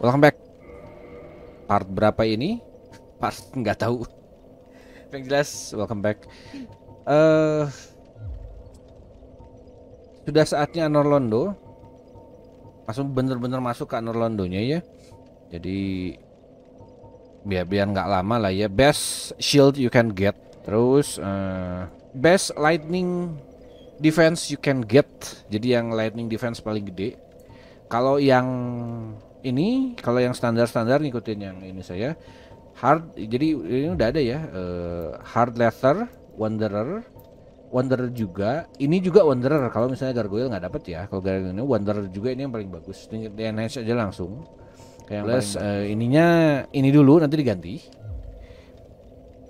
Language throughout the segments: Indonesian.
Welcome back. Part berapa ini? Part nggak tahu. Yang jelas, welcome back. Uh, sudah saatnya Anor Londo langsung bener-bener masuk ke Anor Londonya ya. Jadi biar biar nggak lama lah ya. Best shield you can get. Terus uh, best lightning defense you can get. Jadi yang lightning defense paling gede. Kalau yang ini kalau yang standar-standar ngikutin yang ini saya hard jadi ini udah ada ya uh, hard leather wanderer wanderer juga ini juga wanderer kalau misalnya gargoyle nggak dapet ya kalau gargoyle ini wanderer juga ini yang paling bagus ini DNS aja langsung yang plus uh, ininya ini dulu nanti diganti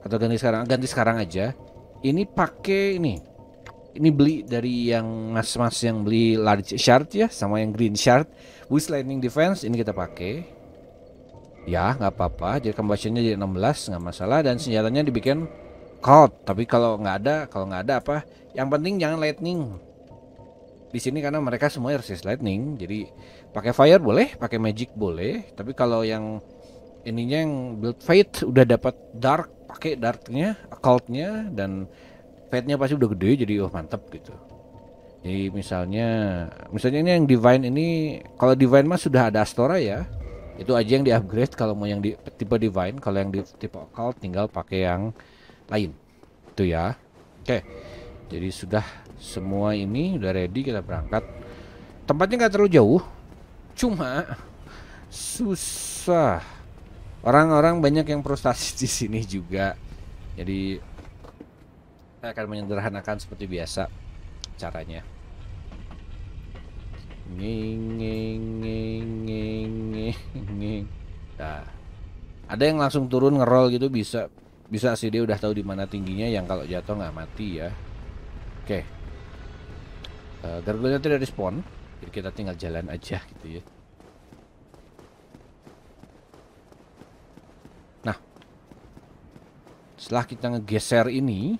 atau ganti sekarang ganti sekarang aja ini pakai ini ini beli dari yang mas-mas yang beli large shard ya sama yang green shard with lightning defense ini kita pakai ya nggak apa-apa jadi combustionnya jadi 16 nggak masalah dan senjatanya dibikin cold tapi kalau nggak ada kalau nggak ada apa yang penting jangan lightning di sini karena mereka semua resist lightning jadi pakai fire boleh pakai magic boleh tapi kalau yang ininya yang build fate udah dapat dark pakai darknya occultnya dan Petnya pasti udah gede jadi oh mantep gitu jadi misalnya misalnya ini yang divine ini kalau divine mah sudah ada Astora ya itu aja yang di upgrade kalau mau yang di tipe divine kalau yang di tipe occult tinggal pakai yang lain itu ya oke jadi sudah semua ini udah ready kita berangkat tempatnya nggak terlalu jauh cuma susah orang-orang banyak yang frustasi di sini juga jadi saya akan menyederhanakan seperti biasa caranya. Nging, nging, nging, nging, Nah, ada yang langsung turun ngerol gitu bisa bisa sih dia udah tahu di mana tingginya yang kalau jatuh nggak mati ya oke okay. uh, eh, gargoyle tidak respon jadi kita tinggal jalan aja gitu ya nah setelah kita ngegeser ini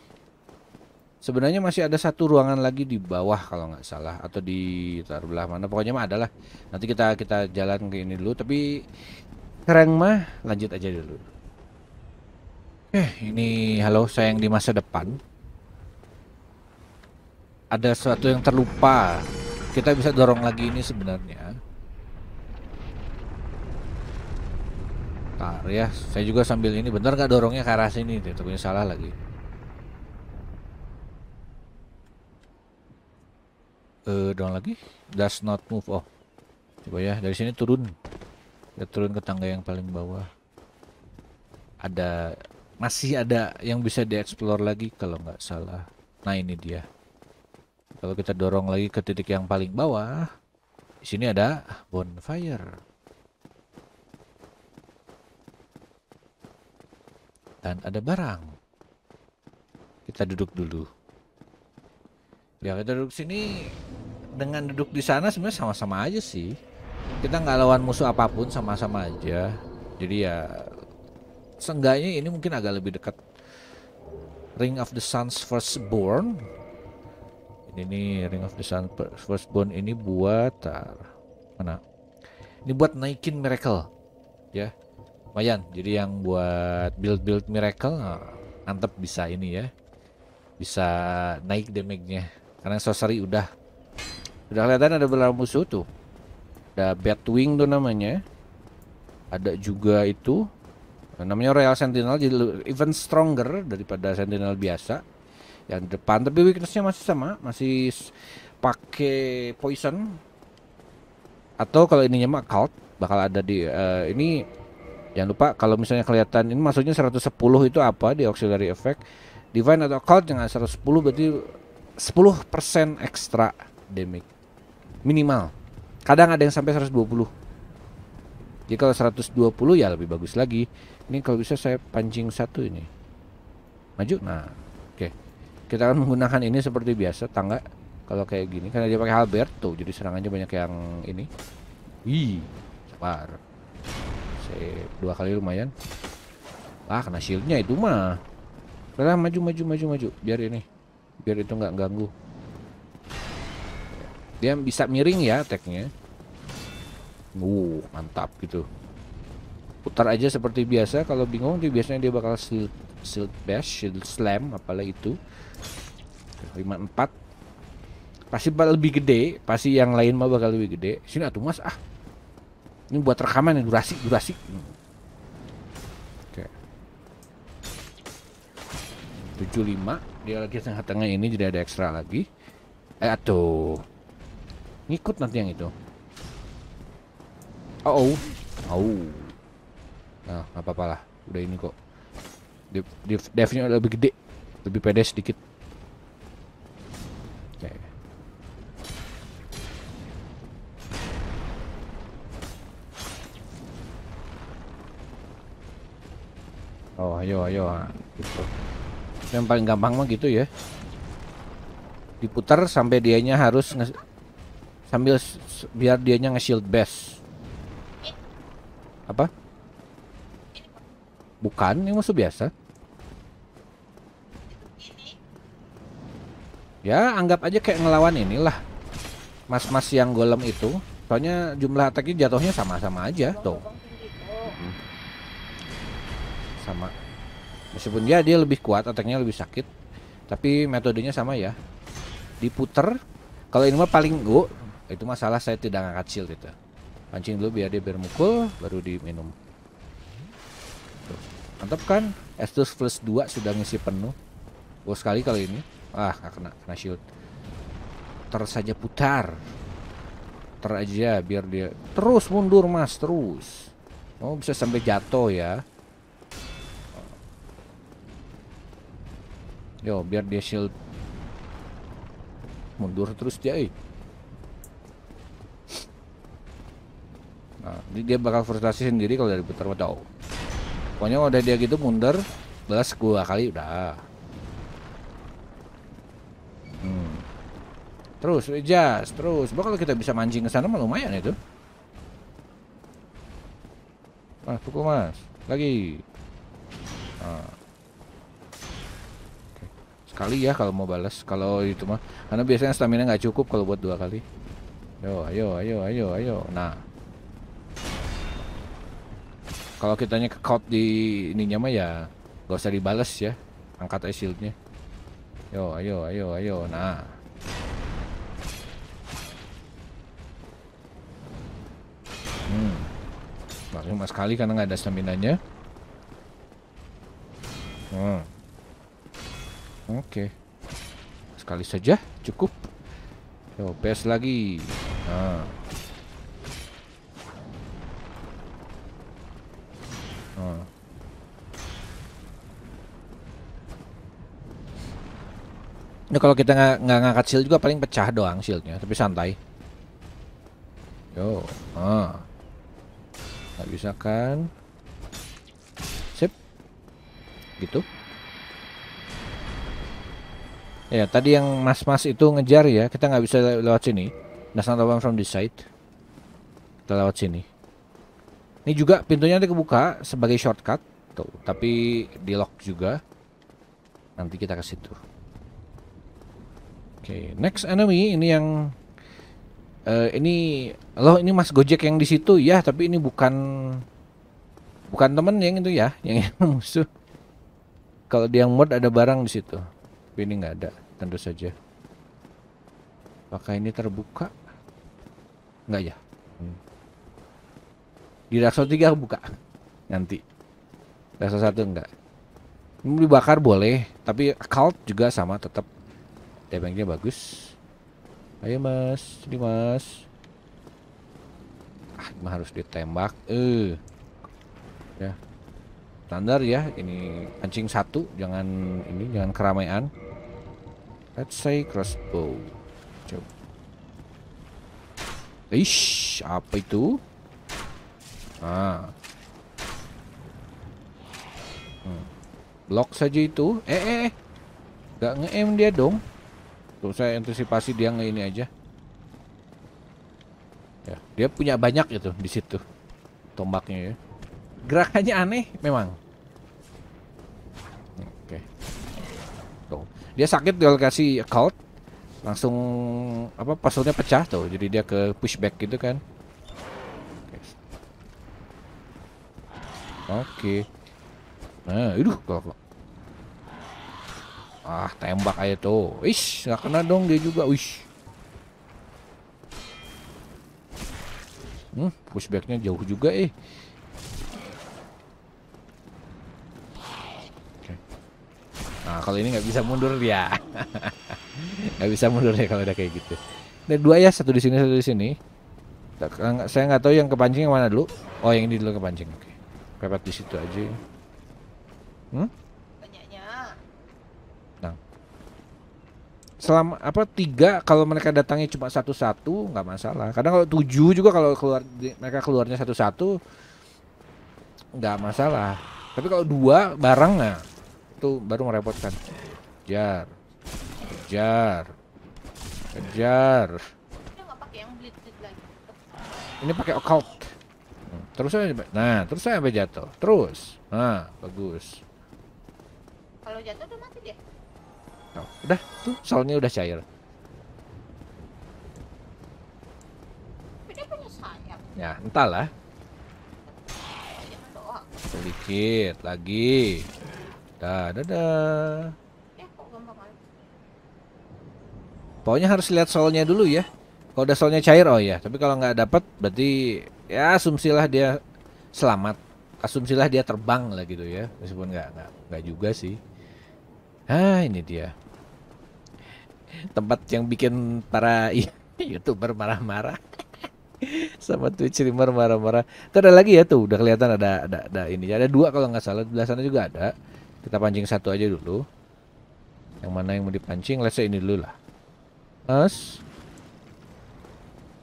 sebenarnya masih ada satu ruangan lagi di bawah kalau nggak salah atau di taruhlah belah mana pokoknya mah adalah nanti kita kita jalan ke ini dulu tapi keren mah lanjut aja dulu eh ini halo saya yang di masa depan ada sesuatu yang terlupa kita bisa dorong lagi ini sebenarnya Tar ya saya juga sambil ini bener nggak dorongnya ke arah sini tuh salah lagi uh, eh, down lagi does not move oh coba ya dari sini turun kita turun ke tangga yang paling bawah ada masih ada yang bisa dieksplor lagi kalau nggak salah nah ini dia kalau kita dorong lagi ke titik yang paling bawah di sini ada bonfire dan ada barang kita duduk dulu Ya kita duduk sini dengan duduk di sana sebenarnya sama-sama aja sih. Kita nggak lawan musuh apapun sama-sama aja. Jadi ya seenggaknya ini mungkin agak lebih dekat Ring of the Sun's Firstborn. Ini nih Ring of the suns Firstborn ini buat tar, mana? Ini buat naikin miracle ya. mayan Jadi yang buat build-build miracle ah, mantep bisa ini ya. Bisa naik damage-nya. Karena sorcery udah. Udah kelihatan ada beberapa musuh tuh. Ada Batwing tuh namanya. Ada juga itu. Namanya Royal Sentinel jadi even stronger daripada Sentinel biasa. Yang depan tapi weaknessnya masih sama, masih pakai poison. Atau kalau ininya mah cult bakal ada di uh, ini jangan lupa kalau misalnya kelihatan ini maksudnya 110 itu apa di auxiliary effect divine atau cult dengan 110 berarti 10% ekstra damage minimal. Kadang ada yang sampai 120. Jadi kalau 120 ya lebih bagus lagi. Ini kalau bisa saya pancing satu ini. Maju. Nah, oke. Okay. Kita akan menggunakan ini seperti biasa tangga kalau kayak gini karena dia pakai Alberto jadi serangannya banyak yang ini. Ih, sabar. Sip, dua kali lumayan. Wah, kena shieldnya itu mah. Kita maju maju maju maju biar ini biar itu nggak ganggu dia bisa miring ya attacknya uh mantap gitu putar aja seperti biasa kalau bingung dia biasanya dia bakal shield, shield bash shield slam apalah itu 54 pasti bakal lebih gede pasti yang lain mah bakal lebih gede sini atuh mas ah ini buat rekaman ya durasi durasi hmm. oke okay. 75 dia lagi tengah-tengah ini jadi ada ekstra lagi eh atuh ngikut nanti yang itu oh oh, oh. nah apa-apa udah ini kok div lebih gede lebih pede sedikit Oh, ayo, ayo, gitu yang paling gampang mah gitu ya diputar sampai dianya harus sambil biar dianya nge-shield best apa bukan ini musuh biasa ya anggap aja kayak ngelawan inilah mas-mas yang golem itu soalnya jumlah attacknya jatuhnya sama-sama aja tuh oh. sama meskipun dia ya, dia lebih kuat attacknya lebih sakit tapi metodenya sama ya diputer kalau ini mah paling go itu masalah saya tidak ngangkat shield itu pancing dulu biar dia bermukul baru diminum mantap kan Estus plus 2 sudah ngisi penuh wow sekali kali ini ah gak kena kena shield ter saja putar ter aja biar dia terus mundur mas terus oh bisa sampai jatuh ya Yo, biar dia shield mundur terus dia. Eh. Nah, dia bakal frustasi sendiri kalau dari putar tau. Pokoknya udah dia gitu mundur, belas gua kali udah. Hmm. Terus, jas, terus. Bakal kita bisa mancing ke sana lumayan itu. Mas, ah, pukul mas. Lagi. Nah kali ya kalau mau balas kalau itu mah karena biasanya stamina nggak cukup kalau buat dua kali yo ayo ayo ayo ayo nah kalau kitanya ke caught di ininya mah ya gak usah dibales ya angkat aja shieldnya yo ayo ayo ayo nah hmm cuma sekali karena nggak ada stamina nya hmm Oke. Okay. Sekali saja cukup. Yo, PS lagi. Nah. nah. Ini kalau kita nggak ngangkat shield juga paling pecah doang shieldnya, tapi santai. Yo, ah. Nggak bisa kan? Sip. Gitu. Ya, tadi yang mas-mas itu ngejar ya, kita nggak bisa lewat sini. Nah not the from this side. Kita lewat sini. Ini juga pintunya nanti kebuka sebagai shortcut. Tuh, tapi di lock juga. Nanti kita ke situ. Oke, okay, next enemy ini yang uh, ini loh ini Mas Gojek yang di situ ya, tapi ini bukan bukan temen yang itu ya, yang, yang musuh. Kalau dia mod ada barang di situ. Tapi ini nggak ada, tentu saja. Apakah ini terbuka? Nggak ya? Hmm. Di Raksa tiga 3 buka nanti. Raksa satu 1 enggak. Ini dibakar boleh, tapi cult juga sama tetap damage bagus. Ayo Mas, Dimas. Ah, harus ditembak. Eh. Ya standar ya ini pancing satu jangan ini jangan keramaian let's say crossbow coba ish apa itu ah hmm. blok saja itu eh eh, eh. nggak nge -em dia dong tuh saya antisipasi dia nge ini aja ya dia punya banyak itu di situ tombaknya ya Gerakannya aneh memang. Oke. Tuh. Dia sakit dia kasih cult. Langsung apa pasulnya pecah tuh. Jadi dia ke pushback gitu kan. Oke. Okay. Nah, aduh kok. Ah, tembak aja tuh. Ih, nggak kena dong dia juga. Wis. Hmm, pushbacknya jauh juga eh. kalau ini nggak bisa mundur ya, nggak bisa mundur ya kalau udah kayak gitu. Ada dua ya, satu di sini, satu di sini. Saya nggak tahu yang kepancing yang mana dulu. Oh yang ini dulu kepancing. Oke, pepet di situ aja. Hmm? Banyaknya. Nah. Selama apa tiga kalau mereka datangnya cuma satu-satu nggak masalah. Kadang kalau tujuh juga kalau keluar mereka keluarnya satu-satu nggak masalah. Tapi kalau dua barang nggak itu baru merepotkan. Kejar. Kejar. Kejar. Ini pakai occult. Hmm, terus saya nah, terus saya sampai jatuh. Terus. Nah, bagus. Kalau jatuh udah mati dia. Oh, udah, tuh soalnya udah cair. Ya, entahlah. Sedikit lagi. Dah, dadah. Ya, Pokoknya harus lihat solnya dulu ya. Kalau udah solnya cair, oh ya. Tapi kalau nggak dapat, berarti ya asumsilah dia selamat. Asumsilah dia terbang lah gitu ya. Meskipun nggak nggak nggak juga sih. Ah, ini dia. Tempat yang bikin para youtuber marah-marah sama Twitch streamer marah-marah. Karena ada lagi ya tuh, udah kelihatan ada ada ada ini. Ada dua kalau nggak salah, di sana juga ada kita pancing satu aja dulu yang mana yang mau dipancing let's say ini dulu lah mas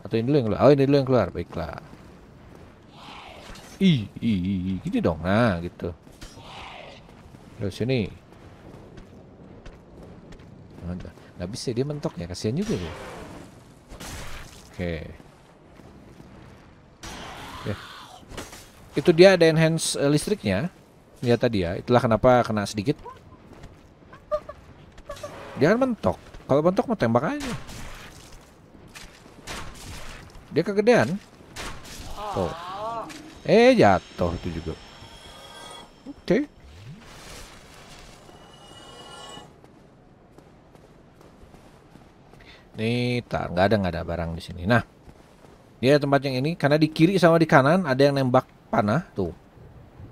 atau ini dulu yang keluar oh ini dulu yang keluar baiklah ih ih, ih gini gitu dong nah gitu terus sini Nggak, nggak bisa dia mentok ya kasihan juga ya oke ya. itu dia ada enhance uh, listriknya Ya tadi ya, itulah kenapa kena sedikit. Dia kan mentok. Kalau mentok mau tembak aja. Dia kegedean. Tuh. Oh. Eh, jatuh itu juga. Oke. Okay. Nih, tak nggak ada nggak ada barang di sini. Nah, dia tempat yang ini karena di kiri sama di kanan ada yang nembak panah tuh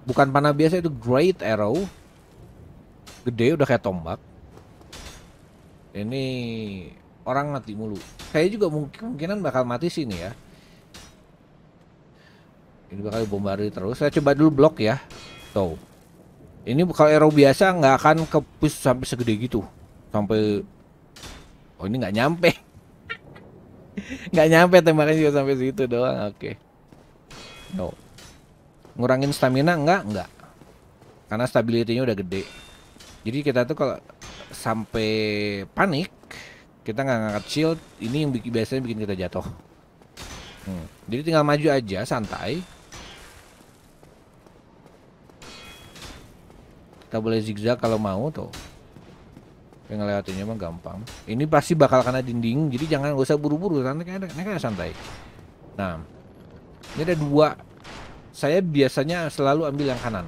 bukan panah biasa itu great arrow gede udah kayak tombak ini orang mati mulu saya juga mungkin kemungkinan bakal mati sini ya ini bakal bombardir terus saya coba dulu blok ya tuh ini kalau arrow biasa nggak akan kepus sampai segede gitu sampai oh ini nggak nyampe nggak nyampe tembakannya juga sampai situ doang oke okay. no ngurangin stamina enggak enggak karena stabilitinya udah gede jadi kita tuh kalau sampai panik kita nggak ngangkat shield ini yang bikin, biasanya bikin kita jatuh hmm. jadi tinggal maju aja santai kita boleh zigzag kalau mau tuh yang ngelewatinnya mah gampang ini pasti bakal kena dinding jadi jangan gak usah buru-buru santai kayaknya santai nah ini ada dua saya biasanya selalu ambil yang kanan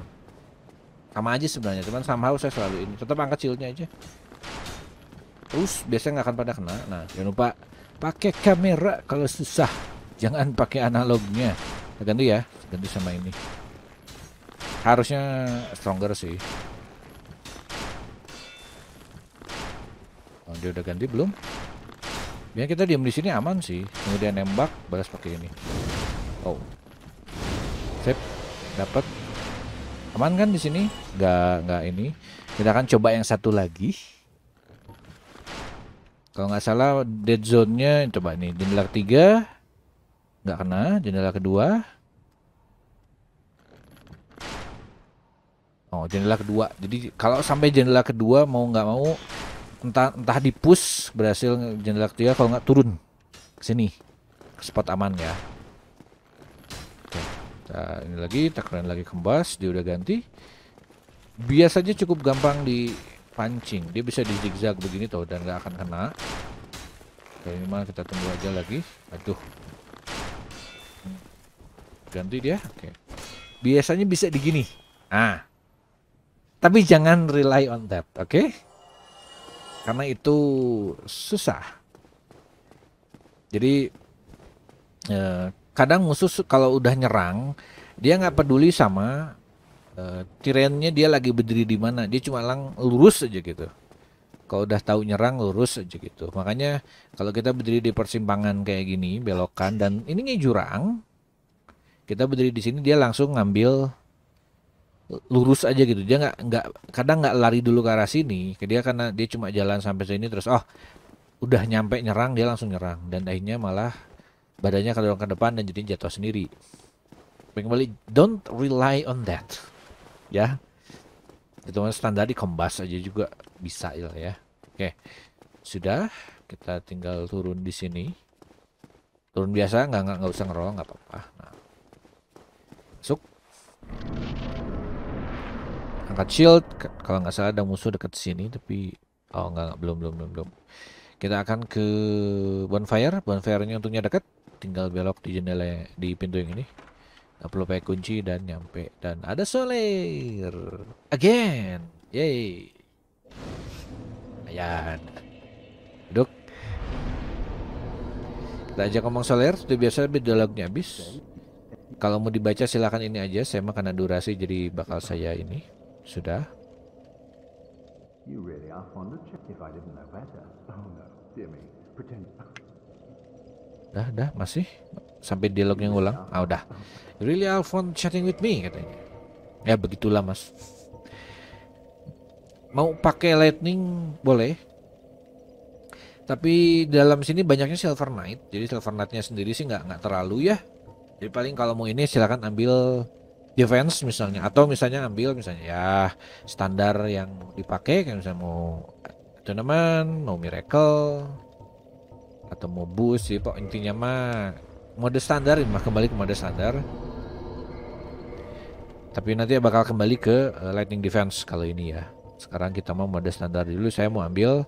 sama aja sebenarnya cuman somehow saya selalu ini tetap angkat shieldnya aja terus biasanya nggak akan pada kena nah jangan lupa pakai kamera kalau susah jangan pakai analognya ganti ya ganti sama ini harusnya stronger sih oh, dia udah ganti belum Biar kita diam di sini aman sih kemudian nembak balas pakai ini oh sip dapat aman kan di sini nggak nggak ini kita akan coba yang satu lagi kalau nggak salah dead zone-nya coba nih jendela ketiga nggak kena jendela kedua oh jendela kedua jadi kalau sampai jendela kedua mau nggak mau entah entah di push berhasil jendela ketiga kalau nggak turun ke sini spot aman ya Nah, ini lagi, takaran lagi kembas, dia udah ganti. Biasanya cukup gampang dipancing. Dia bisa di zigzag begini tuh dan nggak akan kena. Oke, ini mah kita tunggu aja lagi. Aduh. Ganti dia. Oke. Biasanya bisa di gini. Ah. Tapi jangan rely on that, oke? Okay? Karena itu susah. Jadi eh, kadang musuh kalau udah nyerang dia nggak peduli sama uh, eh, tirennya dia lagi berdiri di mana dia cuma lang lurus aja gitu kalau udah tahu nyerang lurus aja gitu makanya kalau kita berdiri di persimpangan kayak gini belokan dan ini nih jurang kita berdiri di sini dia langsung ngambil lurus aja gitu dia nggak nggak kadang nggak lari dulu ke arah sini dia karena dia cuma jalan sampai sini terus oh udah nyampe nyerang dia langsung nyerang dan akhirnya malah badannya akan ke depan dan jadi jatuh sendiri. Kembali, don't rely on that. Ya. Itu standar di kombas aja juga bisa ya. Oke. Sudah, kita tinggal turun di sini. Turun biasa, nggak nggak nggak usah ngerol, nggak apa-apa. Nah. Masuk. Angkat shield, kalau nggak salah ada musuh dekat sini, tapi oh nggak, nggak belum belum belum belum. Kita akan ke bonfire, bonfire-nya untungnya dekat tinggal belok di jendela di pintu yang ini nggak perlu pakai kunci dan nyampe dan ada soler again yay ayan duduk kita aja ngomong soler sudah biasa lebih dialognya habis kalau mau dibaca silahkan ini aja saya mah karena durasi jadi bakal saya ini sudah Oh no, dear me. Pretend Dah, dah, masih sampai dialognya ngulang. Ah, udah. Really all chatting with me katanya. Ya begitulah, Mas. Mau pakai lightning boleh. Tapi dalam sini banyaknya silver knight. Jadi silver knightnya sendiri sih nggak nggak terlalu ya. Jadi paling kalau mau ini silakan ambil defense misalnya atau misalnya ambil misalnya ya standar yang dipakai kayak misalnya mau tournament, mau miracle, atau mau bus sih pak intinya mah mode standar mah kembali ke mode standar tapi nanti bakal kembali ke uh, lightning defense kalau ini ya sekarang kita mau mode standar dulu saya mau ambil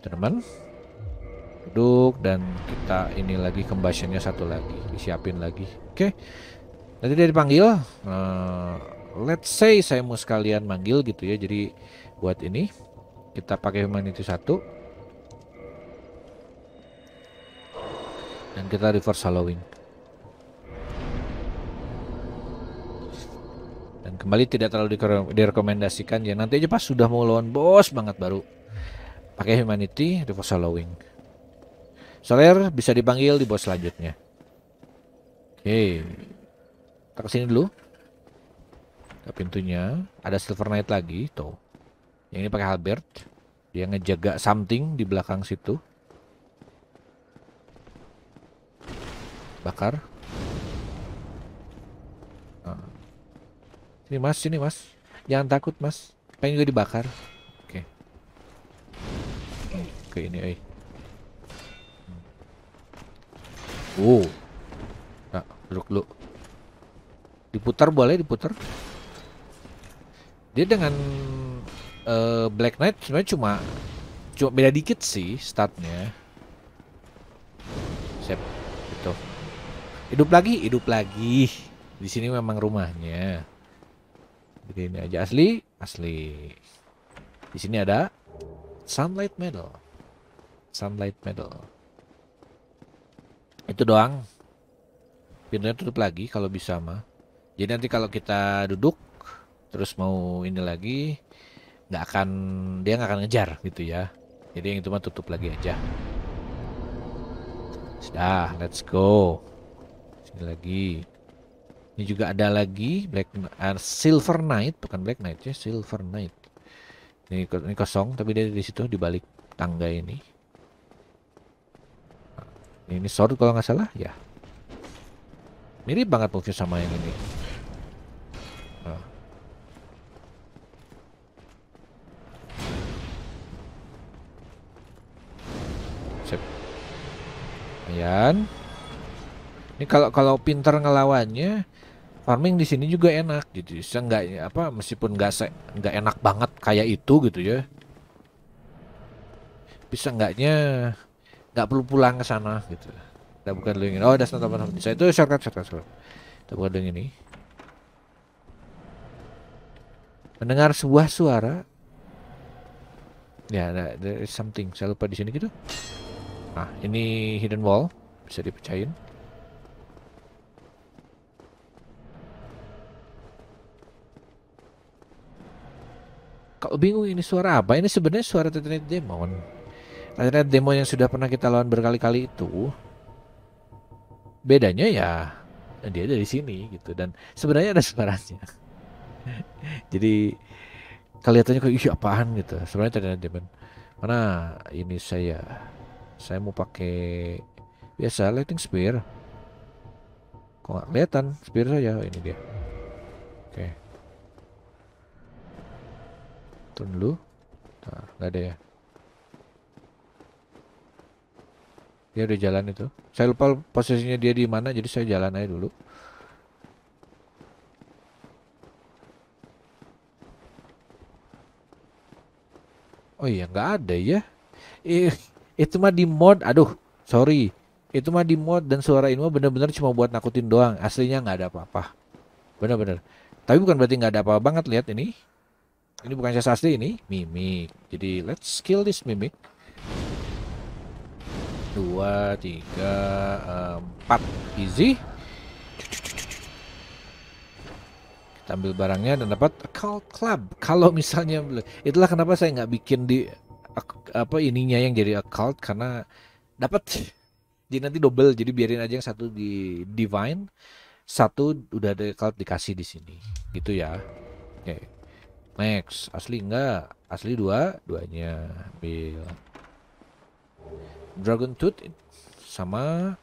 teman duduk dan kita ini lagi combustionnya satu lagi disiapin lagi oke okay. nanti dia dipanggil uh, let's say saya mau sekalian manggil gitu ya jadi buat ini kita pakai humanity satu dan kita reverse Halloween dan kembali tidak terlalu direkomendasikan ya nanti aja pas sudah mau lawan bos banget baru pakai humanity reverse Halloween Soler bisa dipanggil di bos selanjutnya oke okay. kita kesini dulu ke pintunya ada Silver Knight lagi tuh yang ini pakai Albert, dia ngejaga something di belakang situ bakar. Nah. Sini mas, sini mas. Jangan takut mas. Pengen juga dibakar. Oke. Okay. Ke ini, eh. Wow. Oh. Nah, duduk dulu. Diputar boleh diputar. Dia dengan uh, Black Knight sebenarnya cuma cuma beda dikit sih startnya. Hidup lagi, hidup lagi. Di sini memang rumahnya. Jadi ini aja asli, asli. Di sini ada Sunlight Medal. Sunlight Medal. Itu doang. Pintunya tutup lagi kalau bisa mah. Jadi nanti kalau kita duduk terus mau ini lagi nggak akan dia nggak akan ngejar gitu ya. Jadi yang itu mah tutup lagi aja. Sudah, let's go. Ini lagi. Ini juga ada lagi Black uh, Silver Knight, bukan Black Knight ya, Silver Knight. Ini, ini kosong tapi dia di situ di balik tangga ini. Ah, ini sword kalau nggak salah ya. Mirip banget mungkin sama yang ini. Nah. Ayan ini kalau kalau pinter ngelawannya farming di sini juga enak jadi gitu. saya nggak apa meskipun nggak nggak enak banget kayak itu gitu ya bisa nggaknya nggak perlu pulang ke sana gitu kita bukan dengan ini oh dasar teman teman saya itu shortcut shortcut shortcut kita bukan dengan ini mendengar sebuah suara ya ada there something saya lupa di sini gitu nah ini hidden wall bisa dipecahin kalau bingung ini suara apa, ini sebenarnya suara Tetenet Demon. Tetenet Demon yang sudah pernah kita lawan berkali-kali itu, bedanya ya dia dari sini gitu dan sebenarnya ada suaranya. Jadi kelihatannya kayak ih apaan gitu. Sebenarnya Tetenet Demon. Mana ini saya saya mau pakai biasa lighting spear. Kok nggak kelihatan spear saja Oh, ini dia. Oke. Okay turun dulu nah, nggak ada ya dia udah jalan itu saya lupa posisinya dia di mana jadi saya jalan aja dulu oh iya nggak ada ya Ih, itu mah di mod aduh sorry itu mah di mod dan suara ini mah bener-bener cuma buat nakutin doang aslinya nggak ada apa-apa bener-bener tapi bukan berarti nggak ada apa, apa banget lihat ini ini bukan chest asli ini, mimik. Jadi let's kill this mimik. Dua, tiga, empat, easy. Kita ambil barangnya dan dapat occult club. Kalau misalnya itulah kenapa saya nggak bikin di apa ininya yang jadi occult karena dapat jadi nanti double jadi biarin aja yang satu di divine satu udah ada cloud dikasih di sini gitu ya oke okay. Max, asli enggak? Asli dua, duanya. Bill. Dragon Tooth sama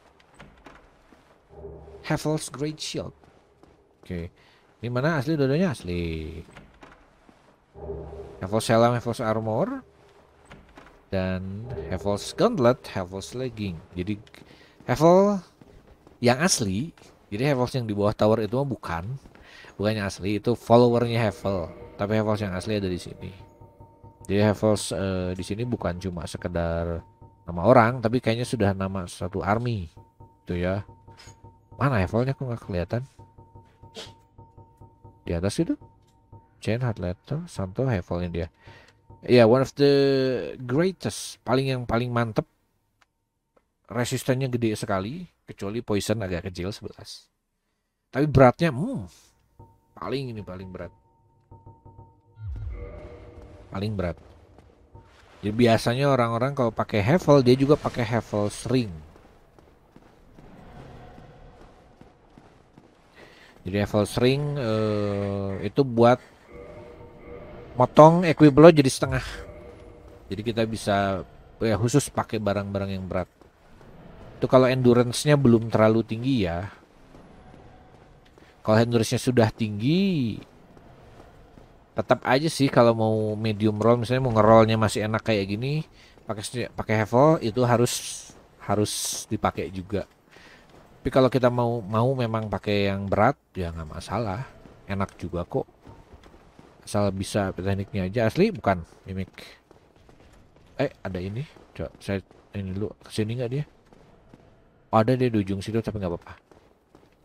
Heffel's Great Shield. Oke. Okay. Ini mana asli dua-duanya asli. Heffel's Helm, Heffel's Armor dan Heffel's Gauntlet, Heffel's Legging. Jadi Heffel yang asli, jadi Heffels yang di bawah tower itu mah bukan, bukannya asli, itu followernya Heffel tapi Havels yang asli ada di sini jadi Havels uh, di sini bukan cuma sekedar nama orang tapi kayaknya sudah nama satu army itu ya mana Havelsnya? kok nggak kelihatan di atas itu Chain Hartletter Santo Havel dia. ya yeah, one of the greatest paling yang paling mantep resistennya gede sekali kecuali poison agak kecil sebelas. tapi beratnya hmm, paling ini paling berat paling berat. Jadi ya, biasanya orang-orang kalau pakai Hevel dia juga pakai Hevel string. Jadi Hevel string uh, eh, itu buat motong equiblo jadi setengah. Jadi kita bisa ya khusus pakai barang-barang yang berat. Itu kalau endurance-nya belum terlalu tinggi ya. Kalau endurance-nya sudah tinggi, tetap aja sih kalau mau medium roll misalnya mau ngerollnya masih enak kayak gini pakai pakai hevel itu harus harus dipakai juga tapi kalau kita mau mau memang pakai yang berat ya nggak masalah enak juga kok asal bisa tekniknya aja asli bukan mimik eh ada ini coba saya ini dulu kesini nggak dia oh, ada dia di ujung situ tapi nggak apa-apa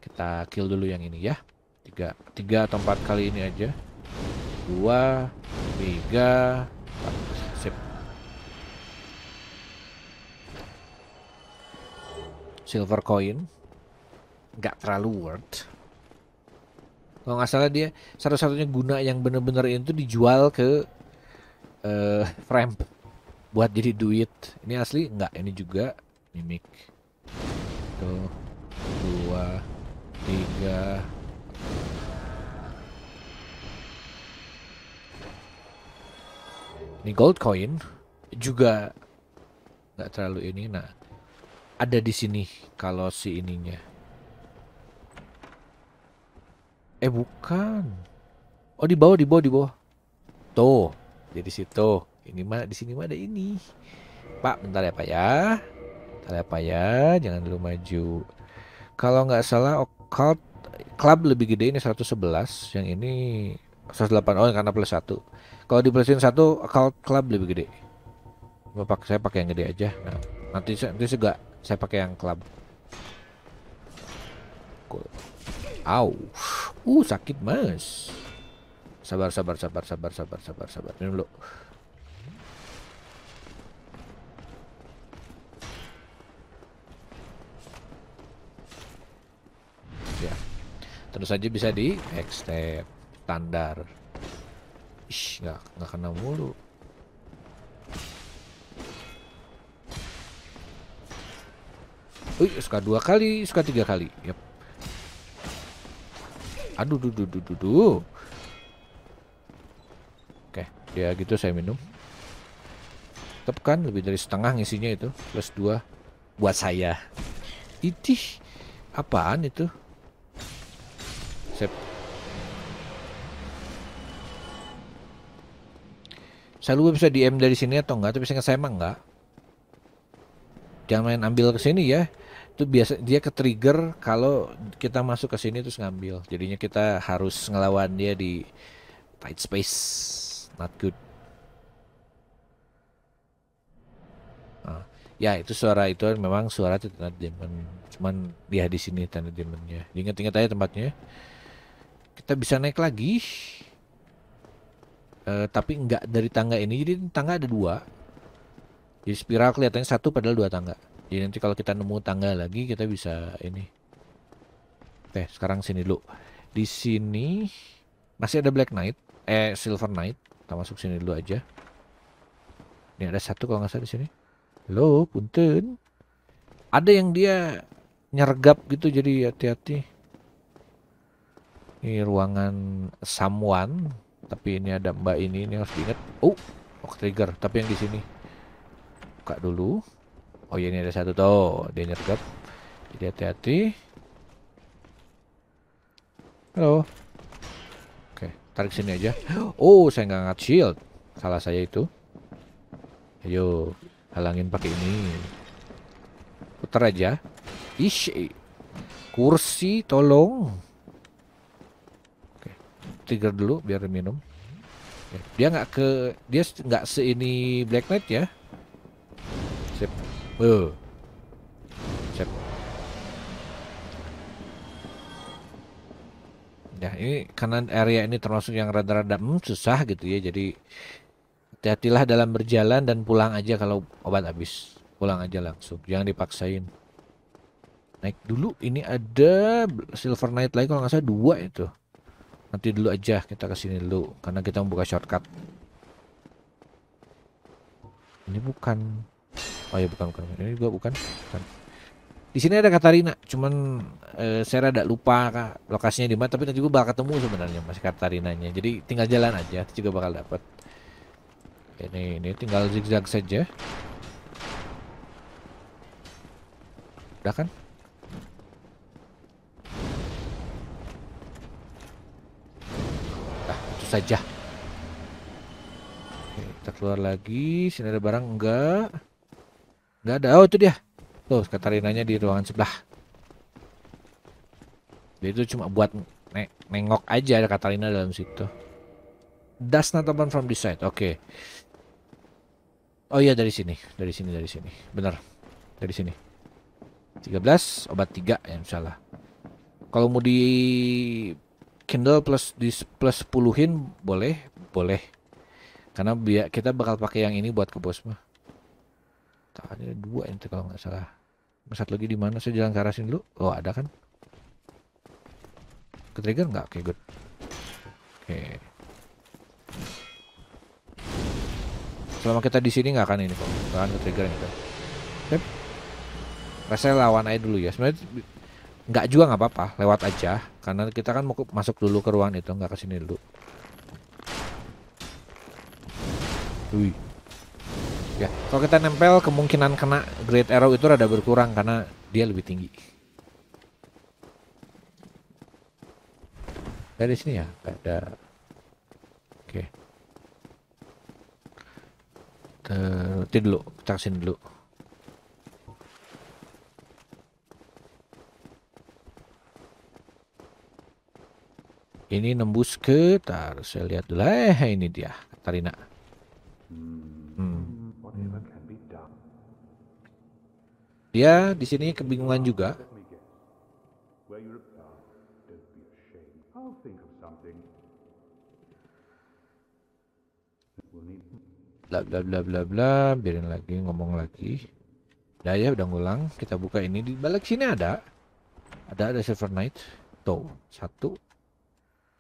kita kill dulu yang ini ya tiga tiga atau empat kali ini aja dua tiga sip silver coin nggak terlalu worth kalau nggak salah dia satu-satunya guna yang bener-bener itu dijual ke uh, eh, frame buat jadi duit ini asli nggak ini juga mimik tuh dua tiga ini gold coin juga nggak terlalu ini nah ada di sini kalau si ininya eh bukan oh di bawah di bawah di bawah tuh jadi situ ini mah di sini mah ada ini pak bentar ya pak ya bentar ya pak ya jangan dulu maju kalau nggak salah occult club lebih gede ini 111 yang ini 108 oh karena plus satu kalau di PlayStation 1 account club lebih gede. Bapak saya pakai yang gede aja. Nah, nanti nanti juga saya pakai yang club. Cool. Au. Uh, sakit, Mas. Sabar, sabar, sabar, sabar, sabar, sabar, sabar. Minum dulu. Ya. Terus saja bisa di extend standar. Ih, nggak nggak kena mulu. Uy, suka dua kali, suka tiga kali. Yep. Aduh, duh, duh, duh, duh, duh. Oke, ya gitu saya minum. tetep kan lebih dari setengah ngisinya itu, plus dua buat saya. Idih, apaan itu? Saya lupa bisa DM dari sini atau enggak, tapi saya saya emang enggak. Jangan main ambil ke sini ya. Itu biasa dia ke trigger kalau kita masuk ke sini terus ngambil. Jadinya kita harus ngelawan dia di tight space. Not good. Nah, ya itu suara itu memang suara Tanda Demon. Cuman ya di sini Tanda Demonnya. Ingat-ingat aja tempatnya. Kita bisa naik lagi. Eh, tapi enggak dari tangga ini jadi tangga ada dua jadi spiral kelihatannya satu padahal dua tangga jadi nanti kalau kita nemu tangga lagi kita bisa ini oke sekarang sini dulu di sini masih ada black knight eh silver knight kita masuk sini dulu aja ini ada satu kalau nggak salah di sini lo punten ada yang dia nyergap gitu jadi hati-hati ini ruangan someone tapi ini ada mbak ini, ini harus diingat. Oh, oh trigger. Tapi yang di sini. Buka dulu. Oh ya ini ada satu tuh, dia nyergap. Jadi hati-hati. Halo. Oke, tarik sini aja. Oh, saya nggak ngat shield. Salah saya itu. Ayo, halangin pakai ini. Putar aja. Ish, kursi tolong trigger dulu biar minum. Dia nggak ke dia nggak seini Black Knight ya. Sip. Uh. Sip. Nah, ini karena area ini termasuk yang rada-rada hmm, susah gitu ya. Jadi hati-hatilah dalam berjalan dan pulang aja kalau obat habis. Pulang aja langsung, jangan dipaksain. Naik dulu, ini ada Silver Knight lagi kalau nggak salah dua itu. Nanti dulu aja kita ke sini dulu karena kita membuka shortcut. Ini bukan. Oh ya bukan bukan. Ini juga bukan. bukan. Di sini ada Katarina, cuman eh, saya rada lupa kak, lokasinya di mana, tapi nanti juga bakal ketemu sebenarnya masih Katarinanya. Jadi tinggal jalan aja, nanti juga bakal dapat. Ini ini tinggal zigzag saja. Udah kan? saja Oke, kita keluar lagi sini ada barang enggak enggak ada oh itu dia tuh Katarinanya di ruangan sebelah dia itu cuma buat ne nengok aja ada Katarina dalam situ Das not open from this side oke oh iya dari sini dari sini dari sini benar dari sini 13 obat 3 ya salah kalau mau di Kindle plus di plus sepuluhin boleh, boleh. Karena biar kita bakal pakai yang ini buat ke bos mah. Tak ada dua ini kalau nggak salah. Satu lagi di mana saya jalan ke arah sini dulu? Oh, ada kan? Ke trigger nggak? Oke, okay, good. Oke. Okay. Selama kita di sini nggak akan ini kok. Nggak akan ke trigger kan Yep. Rasanya lawan aja dulu ya. Sebenarnya nggak juga nggak apa-apa. Lewat aja karena kita kan mau masuk dulu ke ruang itu nggak kesini dulu Wih. ya kalau kita nempel kemungkinan kena great arrow itu rada berkurang karena dia lebih tinggi dari sini ya gak ada oke okay. terus dulu sini dulu Ini nembus ke, tar saya lihat dulu. Eh, ini dia, Katarina. Hmm. Dia di sini kebingungan juga. Bla bla bla bla bla, biarin lagi ngomong lagi. Udah ya, udah ngulang. Kita buka ini di balik sini ada. Ada ada Silver Knight. Tuh, satu,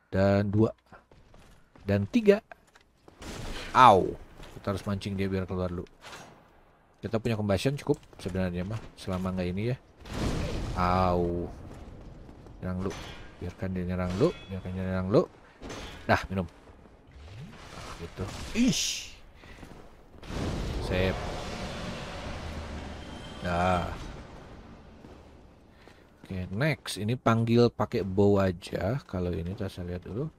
dan dua. Dan tiga. Au. Kita harus mancing dia biar keluar dulu. Kita punya combustion cukup sebenarnya mah. Selama nggak ini ya. Au. Nyerang lu. Biarkan dia nyerang lu. Biarkan dia nyerang lu. Dah, minum. Ah, gitu. Ish. save, Dah. Oke, next ini panggil pakai bow aja. Kalau ini saya lihat dulu.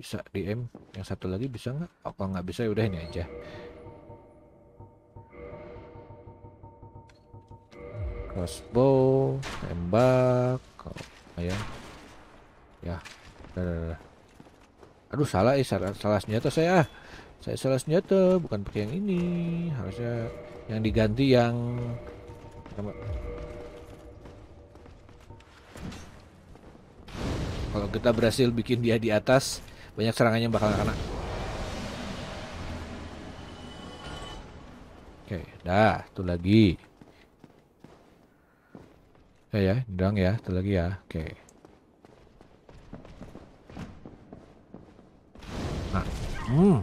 Bisa DM yang satu lagi bisa nggak? Oh, kalau nggak bisa ya udah ini aja. Crossbow, tembak, oh, ya. Ya, Aduh salah eh salah, salah senjata saya. Saya salah senjata, bukan pakai yang ini. Harusnya yang diganti yang kalau kita berhasil bikin dia di atas, banyak serangannya bakal kena. Oke, dah, tuh lagi. Ya ya, dong ya, tuh lagi ya. Oke. Nah. Hmm.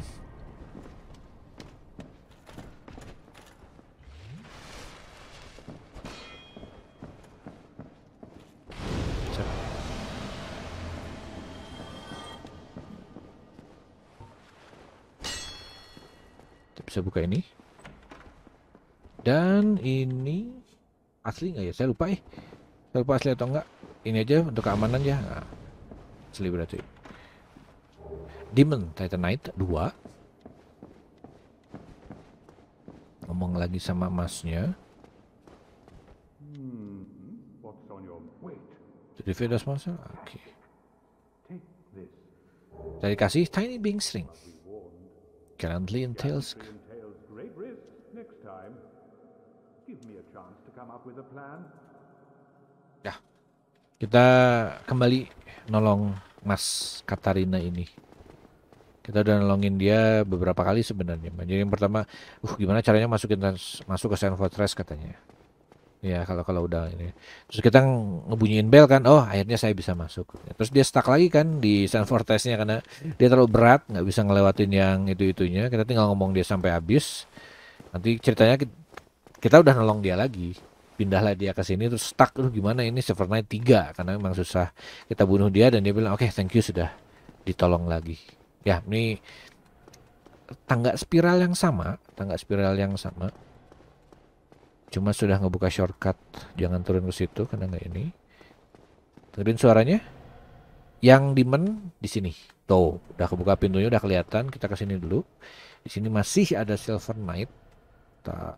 bisa buka ini dan ini asli nggak ya saya lupa eh saya lupa asli atau enggak ini aja untuk keamanan ya nah, asli berarti Demon Titanite 2 ngomong lagi sama masnya jadi Master, oke. Okay. Dari kasih Tiny being String. Currently in Tails Ya, kita kembali nolong Mas Katarina ini. Kita udah nolongin dia beberapa kali sebenarnya. Jadi yang pertama, uh gimana caranya masukin masuk ke San Fortress katanya. Ya kalau kalau udah ini. Terus kita ngebunyiin bel kan, oh akhirnya saya bisa masuk. Terus dia stuck lagi kan di San Fortressnya karena dia terlalu berat, nggak bisa ngelewatin yang itu itunya. Kita tinggal ngomong dia sampai habis. Nanti ceritanya kita udah nolong dia lagi pindahlah dia ke sini terus stuck lu gimana ini server night 3 karena memang susah kita bunuh dia dan dia bilang oke okay, thank you sudah ditolong lagi ya ini tangga spiral yang sama tangga spiral yang sama cuma sudah ngebuka shortcut jangan turun ke situ karena nggak ini dengerin suaranya yang dimen di sini tuh udah kebuka pintunya udah kelihatan kita ke sini dulu di sini masih ada silver knight tak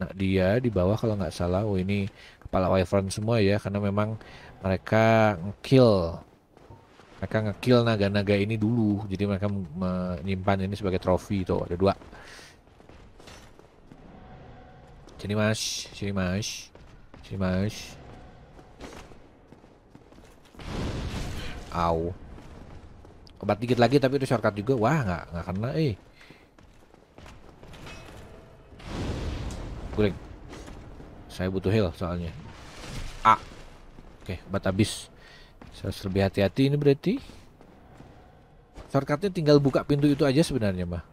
Nah, dia di bawah kalau nggak salah, oh ini kepala wyvern semua ya, karena memang mereka ngekill mereka ngekill naga-naga ini dulu, jadi mereka menyimpan ini sebagai trofi tuh ada dua. Sini mas, sini mas, sini mas. Au. Obat dikit lagi tapi itu shortcut juga, wah nggak nggak kena eh. guling. Saya butuh heal soalnya. A. Oke, okay, bat habis. Saya harus lebih hati-hati ini berarti. Shortcutnya tinggal buka pintu itu aja sebenarnya, mah.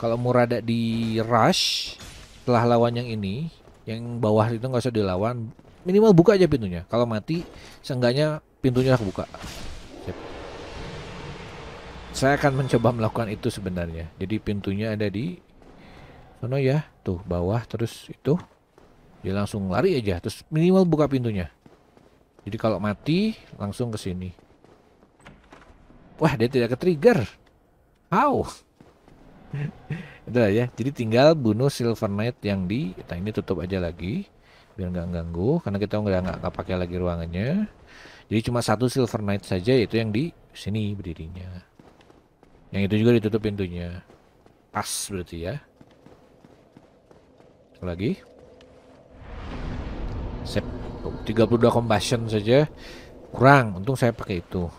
Kalau mau rada di rush setelah lawan yang ini, yang bawah itu nggak usah dilawan. Minimal buka aja pintunya. Kalau mati, seenggaknya pintunya aku buka. Sip. Saya akan mencoba melakukan itu sebenarnya. Jadi pintunya ada di sono ya tuh bawah terus itu dia langsung lari aja terus minimal buka pintunya jadi kalau mati langsung ke sini wah dia tidak ke trigger how itulah ya jadi tinggal bunuh silver knight yang di nah ini tutup aja lagi biar nggak ganggu karena kita nggak nggak pakai lagi ruangannya jadi cuma satu silver knight saja yaitu yang di sini berdirinya yang itu juga ditutup pintunya pas berarti ya lagi. Sep. 32 combustion saja. Kurang. Untung saya pakai itu.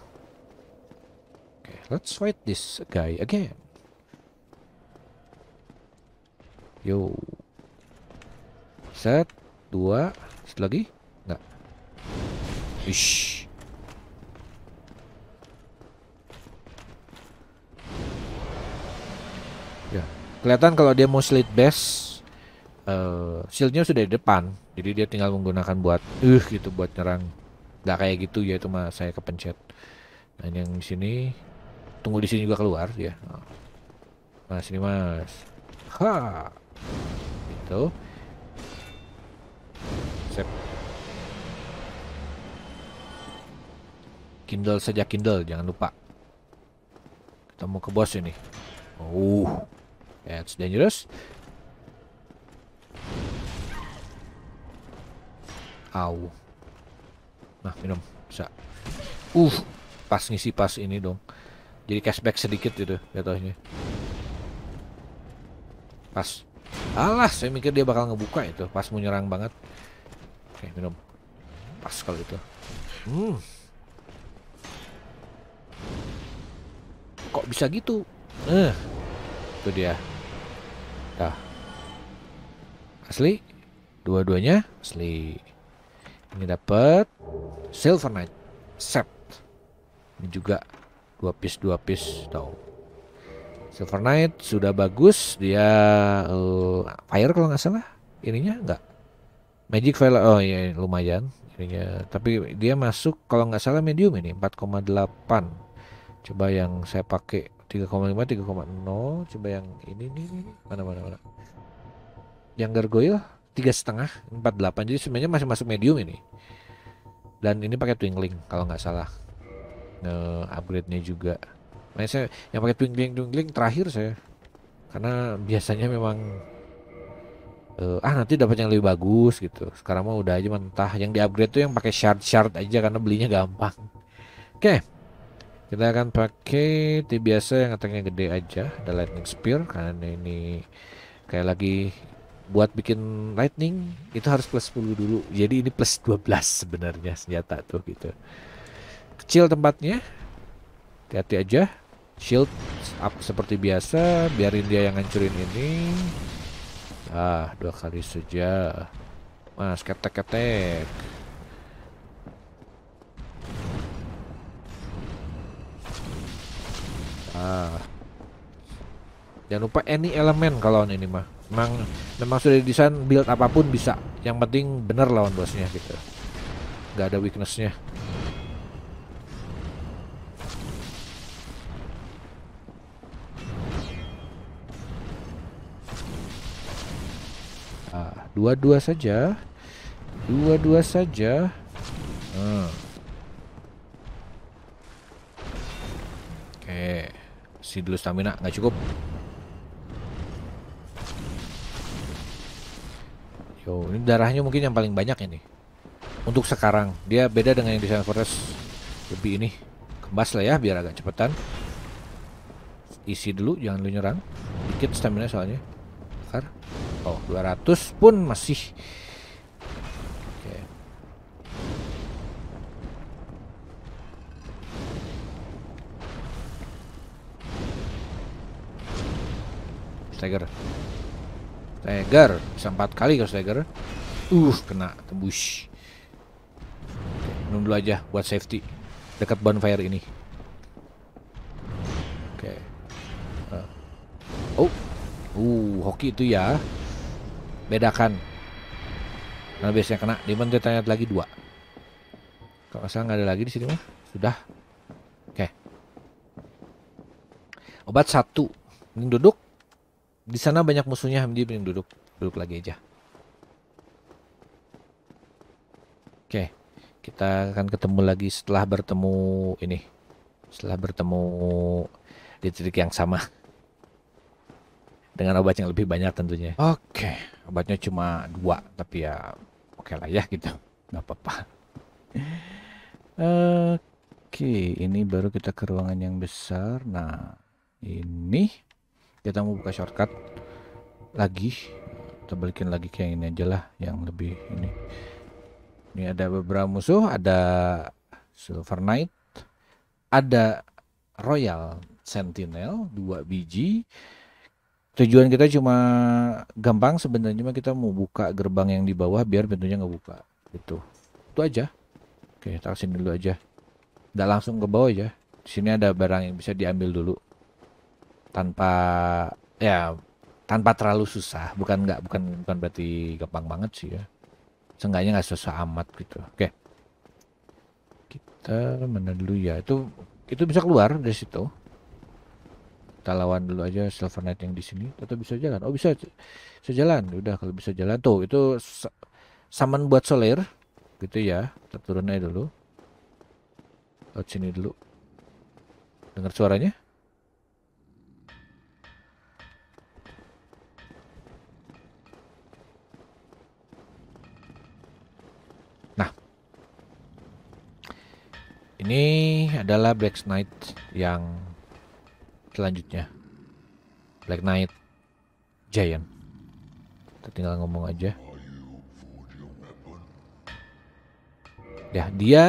Okay, let's fight this guy again. Yo. Set. Dua. set lagi. Enggak. Ish. Ya, kelihatan kalau dia mau slide base uh, shieldnya sudah di depan jadi dia tinggal menggunakan buat uh gitu buat nyerang nggak kayak gitu ya itu mah saya kepencet Dan yang di sini tunggu di sini juga keluar ya mas nah, ini mas ha itu Sep. Kindle saja Kindle jangan lupa kita mau ke bos ini oh that's dangerous Au. Nah, minum. Bisa. Uh, pas ngisi pas ini dong. Jadi cashback sedikit gitu jatuhnya. Pas. Alah, saya mikir dia bakal ngebuka itu pas mau nyerang banget. Oke, minum. Pas kalau itu. Hmm. Kok bisa gitu? Eh. Itu dia. Dah. Asli? Dua-duanya asli. Ini dapat Silver Knight set. Ini juga dua piece dua piece tau. Silver Knight sudah bagus dia uh, fire kalau nggak salah ininya nggak magic fire oh iya, iya lumayan ininya tapi dia masuk kalau nggak salah medium ini 4,8 coba yang saya pakai 3,5 3,0 coba yang ini nih mana mana mana yang gargoyle tiga setengah empat delapan jadi sebenarnya masih masuk medium ini dan ini pakai twinkling kalau nggak salah nge upgrade nya juga nah, saya yang pakai twinkling twinkling terakhir saya karena biasanya memang uh, ah nanti dapat yang lebih bagus gitu sekarang mah udah aja mentah yang di upgrade tuh yang pakai shard shard aja karena belinya gampang oke okay. kita akan pakai T biasa yang attacknya gede aja ada lightning spear karena ini kayak lagi buat bikin lightning itu harus plus 10 dulu. Jadi ini plus 12 sebenarnya senjata tuh gitu. Kecil tempatnya. Hati-hati aja. Shield up seperti biasa, biarin dia yang ngancurin ini. Ah, dua kali saja. Mas, ah, ketek-ketek. Ah. Jangan lupa any elemen kalau ini mah memang memang sudah desain build apapun bisa yang penting benar lawan bosnya gitu nggak ada weaknessnya Ah, dua-dua saja dua-dua saja hmm. oke si dulu stamina nggak cukup Yo, ini darahnya mungkin yang paling banyak ini. Untuk sekarang, dia beda dengan yang di sana Forest. Lebih ini kembas lah ya biar agak cepetan. Isi dulu, jangan lu nyerang. Dikit stamina soalnya. Kar. Oh, 200 pun masih Oke. Okay. Stagger Bisa empat kali kalau stagger Uh, kena tembus. Oke, minum dulu aja buat safety. Dekat bonfire ini. Oke. Uh. Oh. Uh, hoki itu ya. Bedakan. Nah biasanya kena. Demon tanya lagi dua. Kalau salah nggak ada lagi di sini mah. Sudah. Oke. Obat satu. Ini duduk. Di sana banyak musuhnya Hamdi mending duduk duduk lagi aja. Oke, kita akan ketemu lagi setelah bertemu ini. Setelah bertemu di titik yang sama. Dengan obat yang lebih banyak tentunya. Oke, obatnya cuma dua, tapi ya oke lah ya gitu. nggak apa-apa. Oke, ini baru kita ke ruangan yang besar. Nah, ini kita mau buka shortcut lagi kita balikin lagi kayak ini aja lah yang lebih ini ini ada beberapa musuh ada silver knight ada royal sentinel dua biji tujuan kita cuma gampang sebenarnya cuma kita mau buka gerbang yang di bawah biar pintunya nggak buka itu itu aja oke kita kesini dulu aja nggak langsung ke bawah aja di sini ada barang yang bisa diambil dulu tanpa ya tanpa terlalu susah bukan nggak bukan bukan berarti gampang banget sih ya seenggaknya nggak susah amat gitu oke kita mana dulu ya itu itu bisa keluar dari situ kita lawan dulu aja silver knight yang di sini atau bisa jalan oh bisa bisa jalan ya udah kalau bisa jalan tuh itu saman buat solir gitu ya kita turun aja dulu lewat sini dulu dengar suaranya Ini adalah Black Knight yang selanjutnya. Black Knight Giant. Kita tinggal ngomong aja. Ya, dia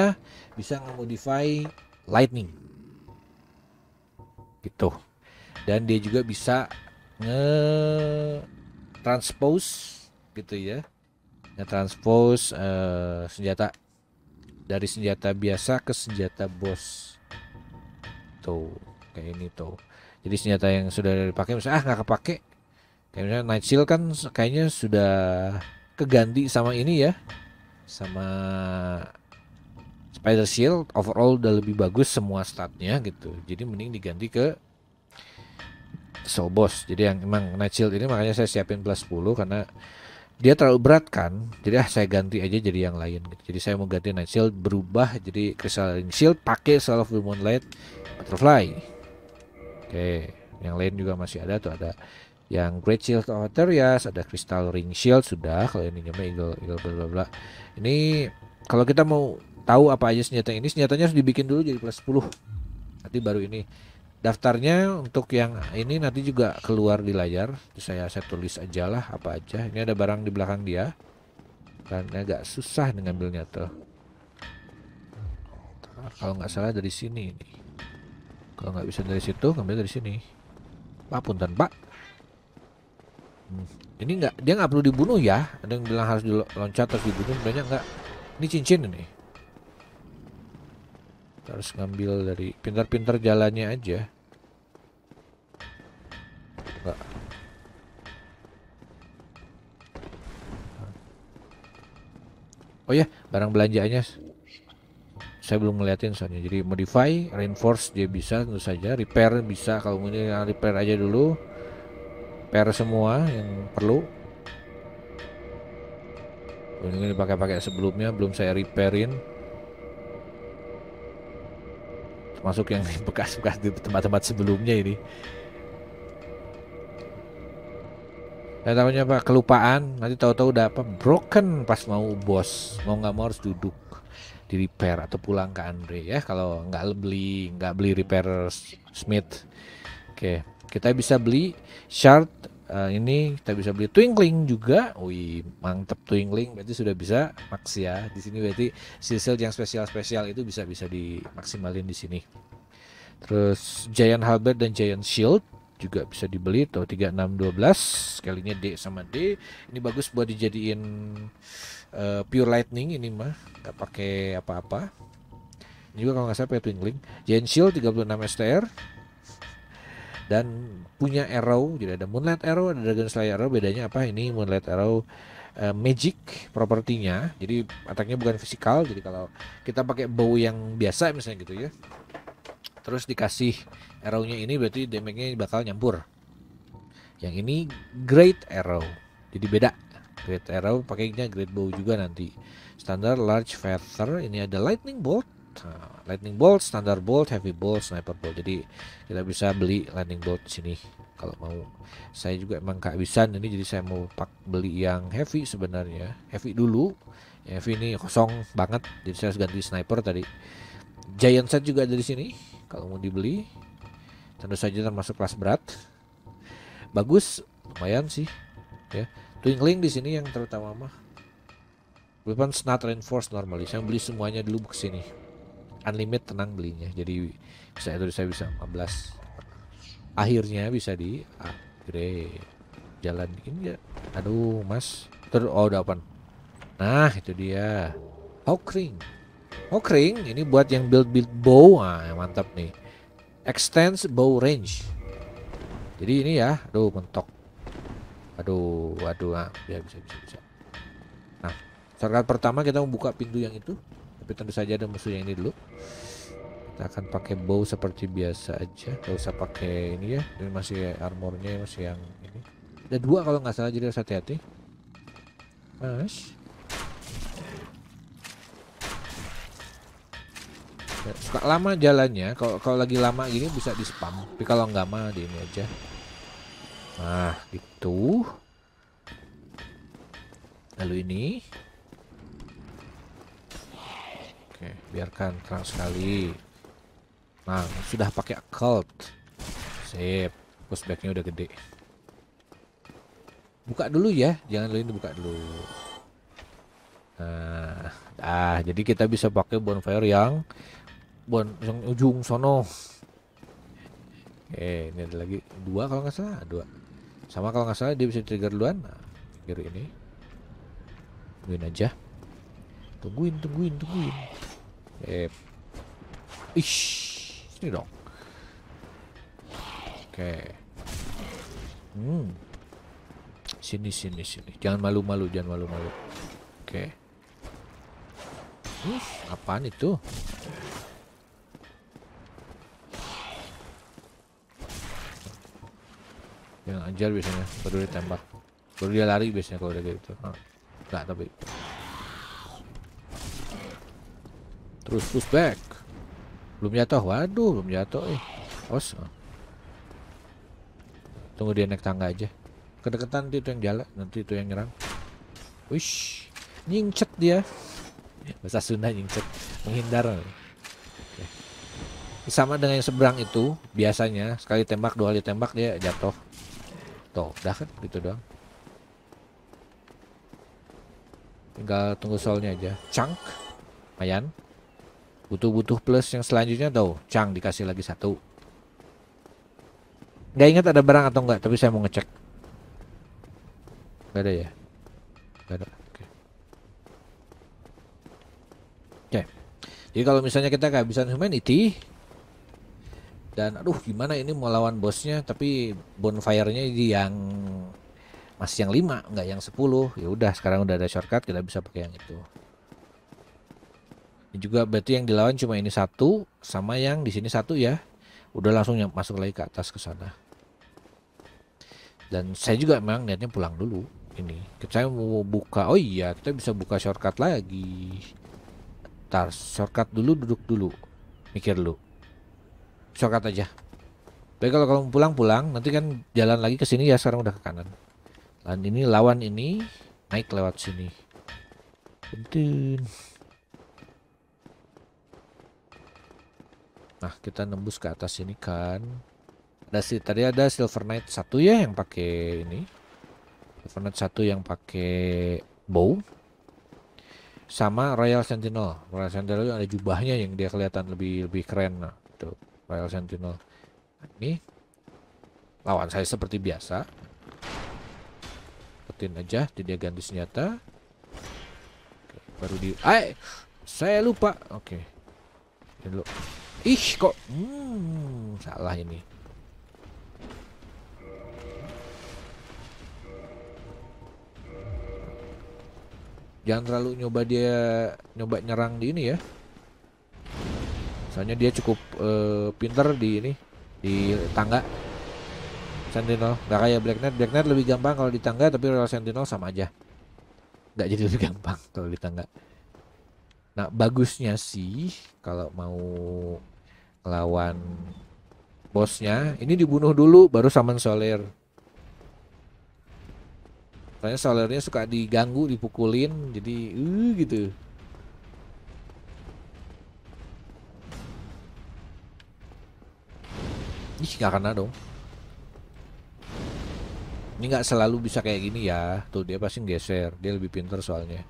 bisa nge-modify lightning. Gitu. Dan dia juga bisa nge-transpose gitu ya. Nge-transpose uh, senjata dari senjata biasa ke senjata bos tuh kayak ini tuh jadi senjata yang sudah dipakai misalnya ah nggak kepake kayak misalnya night shield kan kayaknya sudah keganti sama ini ya sama spider shield overall udah lebih bagus semua statnya gitu jadi mending diganti ke soul boss jadi yang emang night shield ini makanya saya siapin plus 10 karena dia terlalu berat kan jadi ah saya ganti aja jadi yang lain gitu jadi saya mau ganti night shield berubah jadi crystalline shield pakai soul of the moonlight butterfly oke yang lain juga masih ada tuh ada yang great shield of Aterias, ada crystal ring shield sudah kalau ini nyampe eagle eagle bla bla bla ini kalau kita mau tahu apa aja senjata ini senjatanya harus dibikin dulu jadi plus 10 nanti baru ini daftarnya untuk yang ini nanti juga keluar di layar saya saya tulis aja lah apa aja ini ada barang di belakang dia karena agak susah ngambilnya tuh kalau nggak salah dari sini ini kalau nggak bisa dari situ ngambil dari sini pak punten pak hmm. ini nggak dia nggak perlu dibunuh ya ada yang bilang harus diloncat terus dibunuh banyak nggak ini cincin ini harus ngambil dari pintar-pintar jalannya aja. Enggak. Oh ya, barang belanjaannya saya belum ngeliatin soalnya. Jadi modify, reinforce dia bisa tentu saja, repair bisa kalau ini repair aja dulu. Repair semua yang perlu. Ini dipakai-pakai sebelumnya belum saya repairin termasuk yang bekas-bekas di tempat-tempat sebelumnya ini Ya namanya apa kelupaan nanti tahu-tahu udah apa broken pas mau bos mau nggak mau harus duduk di repair atau pulang ke Andre ya kalau nggak beli nggak beli repair Smith oke kita bisa beli shard uh, ini kita bisa beli twinkling juga. Wih, mantep twinkling berarti sudah bisa max ya. Di sini berarti sisil yang spesial-spesial itu bisa bisa dimaksimalin di sini. Terus Giant Halberd dan Giant Shield juga bisa dibeli tuh 3612 kalinya D sama D. Ini bagus buat dijadiin uh, pure lightning ini mah, nggak pakai apa-apa. Ini juga kalau nggak salah pakai twinkling. Giant Shield 36 STR dan punya arrow jadi ada moonlight arrow ada dragon slayer arrow bedanya apa ini moonlight arrow uh, magic propertinya jadi attacknya bukan fisikal jadi kalau kita pakai bow yang biasa misalnya gitu ya terus dikasih arrownya ini berarti damage-nya bakal nyampur yang ini great arrow jadi beda great arrow pakainya great bow juga nanti standar large feather ini ada lightning bolt Nah, lightning bolt, standard bolt, heavy bolt, sniper bolt. Jadi kita bisa beli lightning bolt di sini kalau mau. Saya juga emang kehabisan ini jadi saya mau pak beli yang heavy sebenarnya. Heavy dulu. heavy ini kosong banget jadi saya harus ganti sniper tadi. Giant set juga ada di sini kalau mau dibeli. Tentu saja termasuk kelas berat. Bagus, lumayan sih. Ya. Twinkling di sini yang terutama mah. Weapon not reinforced normally. Saya beli semuanya dulu ke sini unlimited tenang belinya jadi bisa itu saya bisa 15 akhirnya bisa di upgrade jalan ini ya, aduh mas ter oh udah open nah itu dia hawkring hawkring ini buat yang build build bow ah mantap nih extends bow range jadi ini ya aduh mentok aduh aduh ah, ya bisa bisa bisa nah Shortcut pertama kita membuka pintu yang itu tapi tentu saja ada musuh yang ini dulu kita akan pakai bow seperti biasa aja gak usah pakai ini ya ini masih armornya masih yang ini ada dua kalau nggak salah jadi harus hati-hati mas ya, suka lama jalannya kalau kalau lagi lama gini bisa di spam tapi kalau nggak mah di ini aja nah gitu lalu ini Oke, biarkan terang sekali. Nah, sudah pakai occult. Sip. Pushbacknya udah gede. Buka dulu ya, jangan lain dibuka dulu. Nah, ah, jadi kita bisa pakai bonfire yang bon yang ujung sono. Oke, ini ada lagi dua kalau nggak salah, dua. Sama kalau nggak salah dia bisa trigger duluan. Nah, trigger ini. Tungguin aja. Tungguin, tungguin, tungguin. Eh, Ish, sini dong. Oke. Okay. Hmm. Sini sini sini. Jangan malu-malu, jangan malu-malu. Oke. Okay. Hmm, apaan itu? Yang anjir biasanya baru ditembak. Baru dia lari biasanya kalau udah gitu. Nah, enggak tapi Terus push back. Belum jatuh. Waduh, belum jatuh. Eh. Os. Tunggu dia naik tangga aja. Kedekatan nanti itu yang jalan, nanti itu yang nyerang. Wish. nyincet dia. Bahasa Sunda nyincet, Menghindar. Oke. Ya. Sama dengan yang seberang itu, biasanya sekali tembak, dua kali tembak dia jatuh. Tuh, dah kan gitu doang. Tinggal tunggu soalnya aja. Chunk. Mayan. Butuh-butuh plus yang selanjutnya tahu. Cang dikasih lagi satu. Gak ingat ada barang atau enggak, tapi saya mau ngecek. Gak ada ya? gak ada. Oke. Okay. Okay. Jadi kalau misalnya kita kehabisan humanity dan aduh gimana ini mau lawan bosnya tapi bonfire-nya yang masih yang 5 nggak yang 10 ya udah sekarang udah ada shortcut kita bisa pakai yang itu juga berarti yang dilawan cuma ini satu sama yang di sini satu ya udah langsung masuk lagi ke atas ke sana dan saya juga memang niatnya pulang dulu ini saya mau buka oh iya kita bisa buka shortcut lagi tar shortcut dulu duduk dulu mikir dulu shortcut aja baik kalau kamu pulang pulang nanti kan jalan lagi ke sini ya sekarang udah ke kanan dan ini lawan ini naik lewat sini Tentun. Nah, kita nembus ke atas ini kan. Ada sih tadi ada Silver Knight satu ya yang pakai ini. Silver Knight satu yang pakai bow. Sama Royal Sentinel. Royal Sentinel ada jubahnya yang dia kelihatan lebih lebih keren nah, itu Royal Sentinel. Nah, ini lawan saya seperti biasa. Petin aja, jadi dia ganti senjata. baru di, eh, saya lupa. Oke, okay. dulu. Ih, kok hmm, salah ini. Jangan terlalu nyoba dia nyoba nyerang di ini ya. Soalnya dia cukup uh, pinter di ini di tangga. Sentinel nggak kayak Black Knight. Black Knight lebih gampang kalau di tangga, tapi Royal Sentinel sama aja. Gak jadi lebih gampang kalau di tangga. Nah, bagusnya sih kalau mau lawan bosnya. Ini dibunuh dulu baru summon Soler. Soalnya Solernya suka diganggu, dipukulin, jadi uh gitu. Ih, gak kena dong. Ini nggak selalu bisa kayak gini ya. Tuh dia pasti geser. Dia lebih pinter soalnya.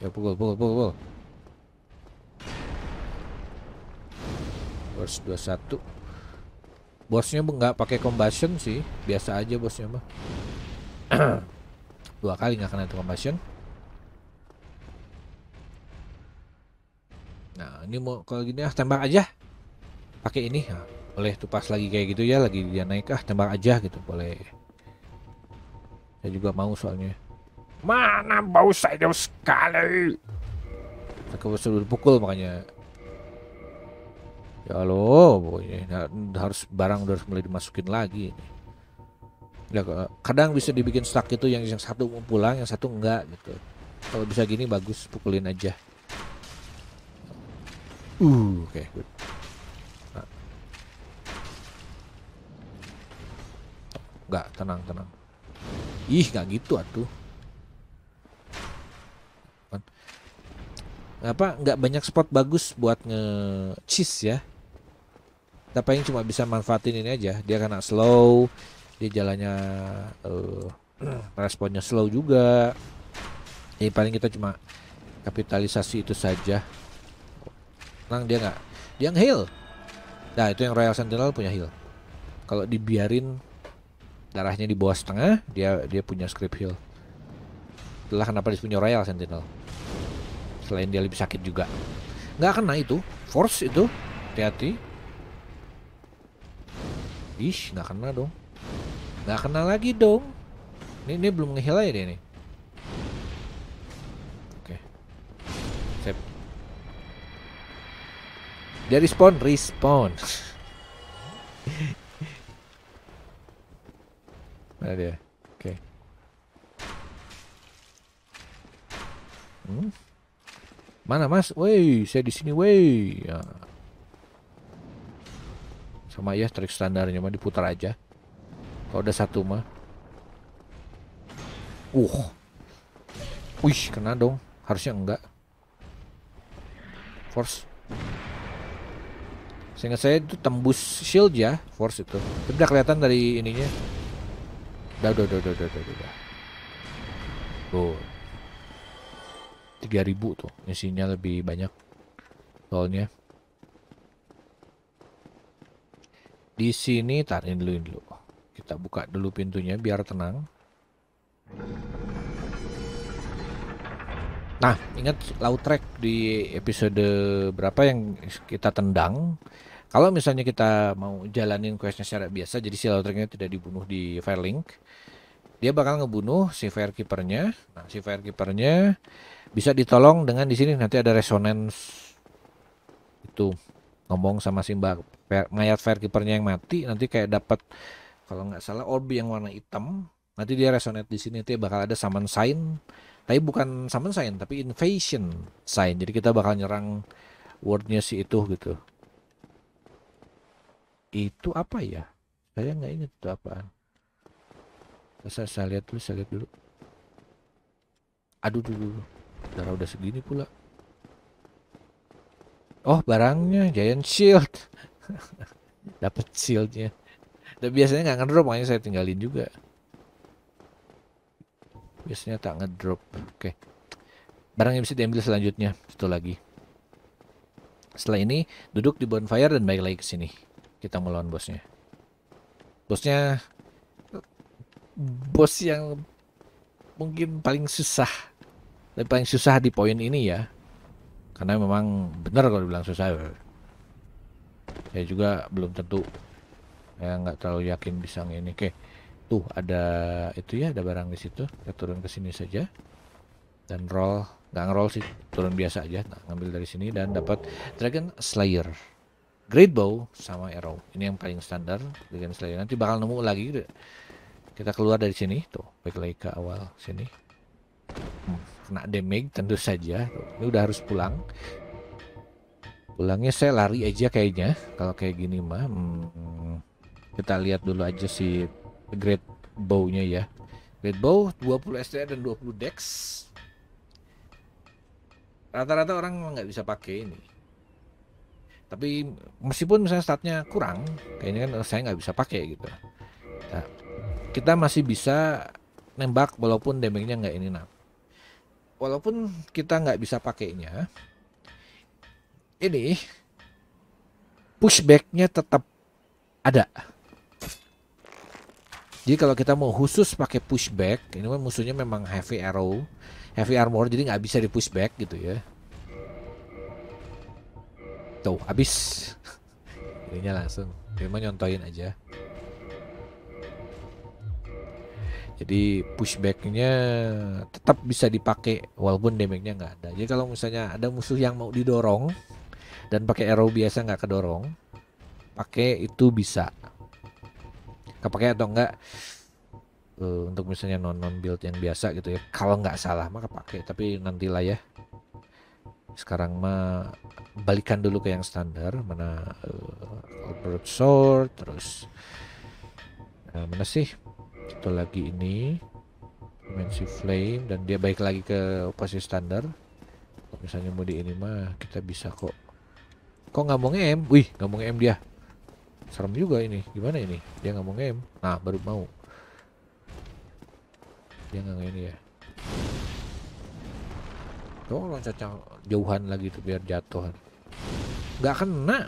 Ya pukul, pukul, pukul, pukul. Burst 21 Bosnya nggak pakai combustion sih Biasa aja bosnya mah Dua kali nggak kena itu combustion Nah ini mau kalau gini ah tembak aja pakai ini nah, boleh tuh pas lagi kayak gitu ya lagi dia naik ah tembak aja gitu boleh saya juga mau soalnya mana bau saya sekali aku sudah pukul makanya Ya lo, pokoknya harus barang udah harus mulai dimasukin lagi. Ya, kadang bisa dibikin stuck itu yang yang satu mau pulang, yang satu enggak gitu. Kalau bisa gini bagus, pukulin aja. Uh, oke, okay, nah. Enggak, tenang, tenang. Ih, enggak gitu atuh. Apa nggak banyak spot bagus buat nge cheese ya? Tapi yang cuma bisa manfaatin ini aja. Dia kena slow, dia jalannya uh, responnya slow juga. Jadi ya, paling kita cuma kapitalisasi itu saja. Nang dia nggak, dia heal. Nah itu yang Royal Sentinel punya heal. Kalau dibiarin darahnya di bawah setengah, dia dia punya script heal. Itulah kenapa dia punya Royal Sentinel. Selain dia lebih sakit juga. Nggak kena itu, force itu, hati-hati. Ish, nggak kena dong. Nggak kena lagi dong. Ini, ini belum ngehil aja deh nih. Oke. Okay. Sip. Dia respawn, respawn. Mana dia? Oke. Okay. Hmm? Mana mas? Woi, saya di sini, woi. Ya. Ah sama ya trik standarnya mah diputar aja kalau udah satu mah uh wih kena dong harusnya enggak force sehingga saya itu tembus shield ya force itu tidak kelihatan dari ininya udah udah udah udah udah udah, udah. tuh ribu tuh isinya lebih banyak soalnya Di sini tarin dulu, dulu. Kita buka dulu pintunya biar tenang. Nah, ingat laut trek di episode berapa yang kita tendang. Kalau misalnya kita mau jalanin questnya secara biasa, jadi si laut treknya tidak dibunuh di Firelink, dia bakal ngebunuh si Firekeepernya. Nah, si Firekeepernya bisa ditolong dengan di sini nanti ada resonance itu ngomong sama si mbak ngayat fair keepernya yang mati nanti kayak dapat kalau nggak salah orb yang warna hitam nanti dia resonate di sini tuh bakal ada summon sign tapi bukan summon sign tapi invasion sign jadi kita bakal nyerang wordnya si itu gitu itu apa ya saya nggak ingat itu apaan saya, saya lihat dulu saya lihat dulu aduh dulu darah udah segini pula oh barangnya Giant Shield dapat shieldnya dan biasanya nggak ngedrop makanya saya tinggalin juga biasanya tak ngedrop oke okay. barang yang bisa diambil selanjutnya itu lagi setelah ini duduk di bonfire dan balik lagi ke sini kita melawan bosnya bosnya bos yang mungkin paling susah dan paling susah di poin ini ya karena memang benar kalau dibilang susah saya juga belum tentu ya nggak terlalu yakin bisa ini oke tuh ada itu ya ada barang di situ kita turun ke sini saja dan roll nggak ngeroll sih turun biasa aja nah, ngambil dari sini dan dapat dragon slayer great bow sama arrow ini yang paling standar dragon slayer nanti bakal nemu lagi kita keluar dari sini tuh baik lagi ke awal sini hmm kena damage tentu saja ini udah harus pulang pulangnya saya lari aja kayaknya kalau kayak gini mah hmm, kita lihat dulu aja si great ya. bow nya ya great bow 20 st dan 20 dex rata-rata orang nggak bisa pakai ini tapi meskipun misalnya statnya kurang kayaknya kan saya nggak bisa pakai gitu nah, kita masih bisa nembak walaupun damage-nya nggak ini nah walaupun kita nggak bisa pakainya ini pushbacknya tetap ada jadi kalau kita mau khusus pakai pushback ini kan musuhnya memang heavy arrow heavy armor jadi nggak bisa di pushback gitu ya tuh habis Ini langsung cuma nyontoin aja jadi pushbacknya tetap bisa dipakai walaupun damage-nya nggak ada jadi kalau misalnya ada musuh yang mau didorong dan pakai arrow biasa nggak kedorong pakai itu bisa Kepakai atau enggak uh, eh, untuk misalnya non non build yang biasa gitu ya kalau nggak salah maka pakai tapi nantilah ya sekarang mah balikan dulu ke yang standar mana uh, eh, broadsword terus uh, mana sih satu lagi ini dimensi Flame dan dia baik lagi ke posisi standar misalnya mau di ini mah kita bisa kok kok nggak mau ngem, m wih nggak mau ngem dia serem juga ini gimana ini dia nggak mau ngem, nah baru mau dia nggak nggak ini ya tuh loncat jauhan lagi tuh biar jatuh nggak kena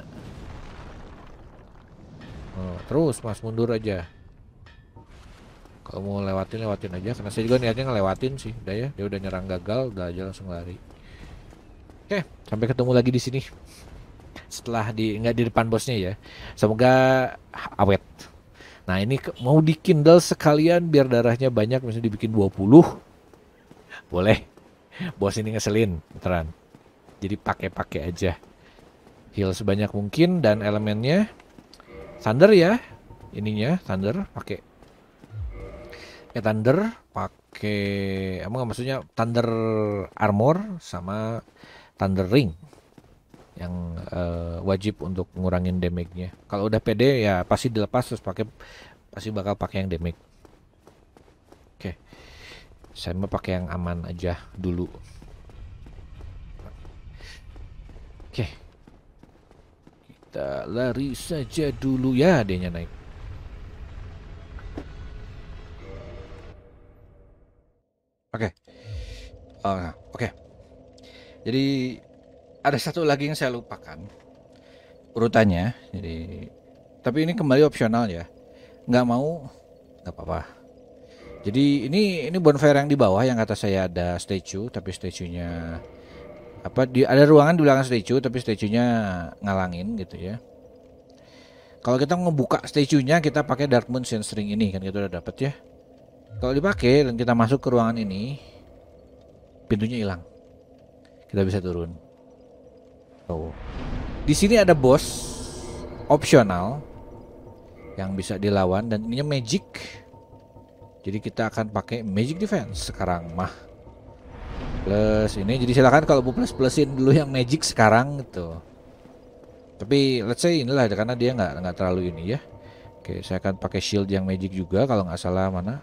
oh, terus mas mundur aja kalau mau lewatin lewatin aja karena saya juga niatnya ngelewatin sih udah ya dia udah nyerang gagal udah aja langsung lari oke sampai ketemu lagi di sini setelah di nggak di depan bosnya ya semoga awet nah ini mau di kindle sekalian biar darahnya banyak misalnya dibikin 20 boleh bos ini ngeselin beneran jadi pakai-pakai aja heal sebanyak mungkin dan elemennya thunder ya ininya thunder pakai pakai Thunder, pakai emang maksudnya Thunder Armor sama Thunder Ring yang uh, wajib untuk ngurangin damage-nya. Kalau udah PD ya pasti dilepas terus pakai pasti bakal pakai yang damage. Oke. Okay. Saya mau pakai yang aman aja dulu. Oke. Okay. Kita lari saja dulu ya, adanya naik. Oke. Okay. Eh, oke. Okay. Jadi ada satu lagi yang saya lupakan urutannya. Jadi tapi ini kembali opsional ya. Nggak mau nggak apa-apa. Jadi ini ini bonfire yang di bawah yang kata saya ada statue tapi statue-nya apa di ada ruangan di belakang statue tapi statue-nya ngalangin gitu ya. Kalau kita ngebuka statue-nya kita pakai Dark Moon Sense ini kan kita udah dapet ya kalau dipakai dan kita masuk ke ruangan ini pintunya hilang kita bisa turun oh. di sini ada bos opsional yang bisa dilawan dan ini magic jadi kita akan pakai magic defense sekarang mah plus ini jadi silakan kalau bu plus plusin dulu yang magic sekarang gitu tapi let's say inilah karena dia nggak nggak terlalu ini ya oke saya akan pakai shield yang magic juga kalau nggak salah mana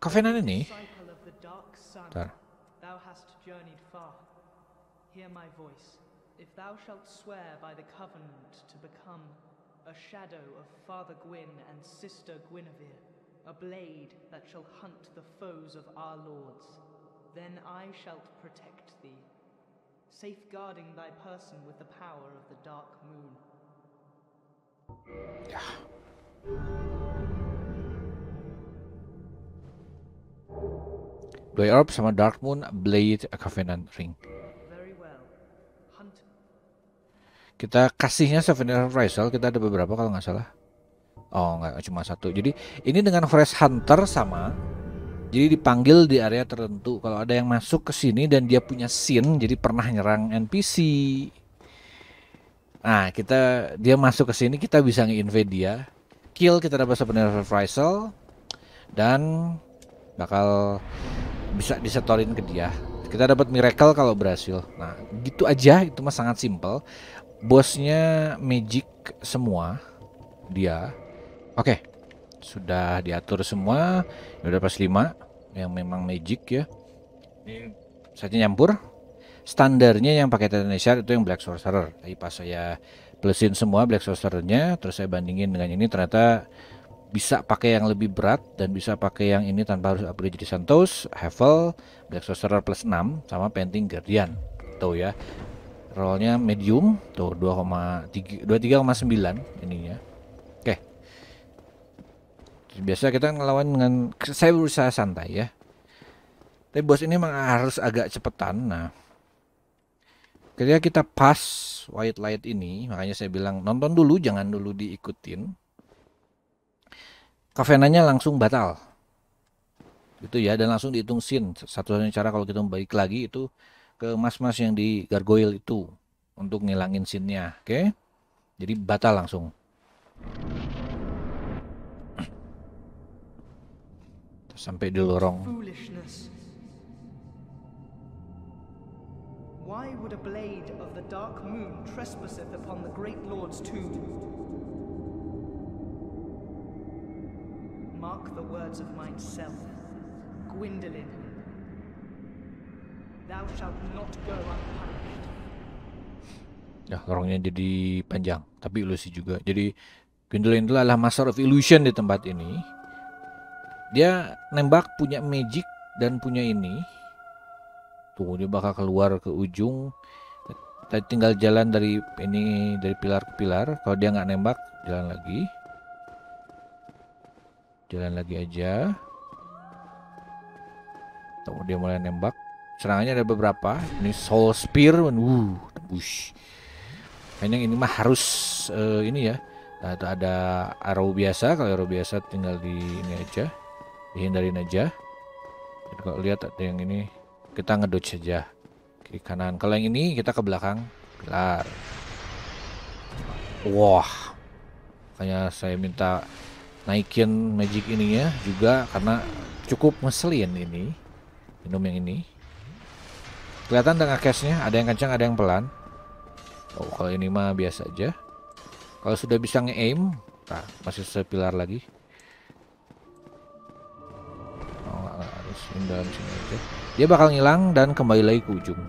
Kafenanı ne? Thou hast journeyed far. Hear my voice. If thou shalt swear by the covenant to become a shadow of Father Gwyn and Sister Guinevere, a blade that shall hunt the foes of our lords, then I shall protect thee, safeguarding thy person with the power of the Dark Moon. Yeah. Blade Orb sama Dark Moon Blade Covenant Ring. Kita kasihnya Souvenir Appraisal, kita ada beberapa kalau nggak salah. Oh nggak cuma satu. Jadi ini dengan Fresh Hunter sama. Jadi dipanggil di area tertentu. Kalau ada yang masuk ke sini dan dia punya scene, jadi pernah nyerang NPC. Nah kita dia masuk ke sini kita bisa nginvade dia. Kill kita dapat Souvenir Appraisal dan bakal bisa disetorin ke dia kita dapat miracle kalau berhasil nah gitu aja itu mah sangat simple bosnya magic semua dia oke okay. sudah diatur semua udah pas lima yang memang magic ya ini saja nyampur standarnya yang pakai Indonesia itu yang Black Sorcerer tapi pas saya plusin semua Black sorcerernya terus saya bandingin dengan ini ternyata bisa pakai yang lebih berat dan bisa pakai yang ini tanpa harus upgrade jadi Santos, Hevel, Black Sorcerer plus 6 sama Painting Guardian. Tuh ya. Rollnya medium, tuh 2,3 ini ya, Oke. Okay. Biasa kita ngelawan dengan saya berusaha santai ya. Tapi bos ini memang harus agak cepetan. Nah, ketika kita pas white light ini, makanya saya bilang nonton dulu, jangan dulu diikutin Kafenanya langsung batal itu ya dan langsung dihitung sin satu-satunya cara kalau kita membaik lagi itu ke mas-mas yang di gargoyle itu untuk ngilangin sinnya oke okay? jadi batal langsung sampai di lorong Why would a blade of the dark moon trespasseth upon the great lord's tomb? Mark the words of myself, Gwyndolin. Thou shalt not go unpunished. Ya, nah, lorongnya jadi panjang, tapi ilusi juga. Jadi Gwendolyn adalah master of illusion di tempat ini. Dia nembak punya magic dan punya ini. Tunggu dia bakal keluar ke ujung. Tadi tinggal jalan dari ini dari pilar ke pilar. Kalau dia nggak nembak, jalan lagi jalan lagi aja Tunggu dia mulai nembak serangannya ada beberapa ini soul spear wuh tembus kayaknya ini mah harus uh, ini ya nah, itu ada arrow biasa kalau arrow biasa tinggal di ini aja dihindarin aja Dan kalau lihat ada yang ini kita ngedodge aja. kiri kanan kalau yang ini kita ke belakang pilar wah kayaknya saya minta naikin magic ininya juga karena cukup ngeselin ini minum yang ini kelihatan dengan cashnya ada yang kencang ada yang pelan oh kalau ini mah biasa aja kalau sudah bisa nge-aim nah, masih sepilar lagi oh, sini aja dia bakal ngilang dan kembali lagi ke ujung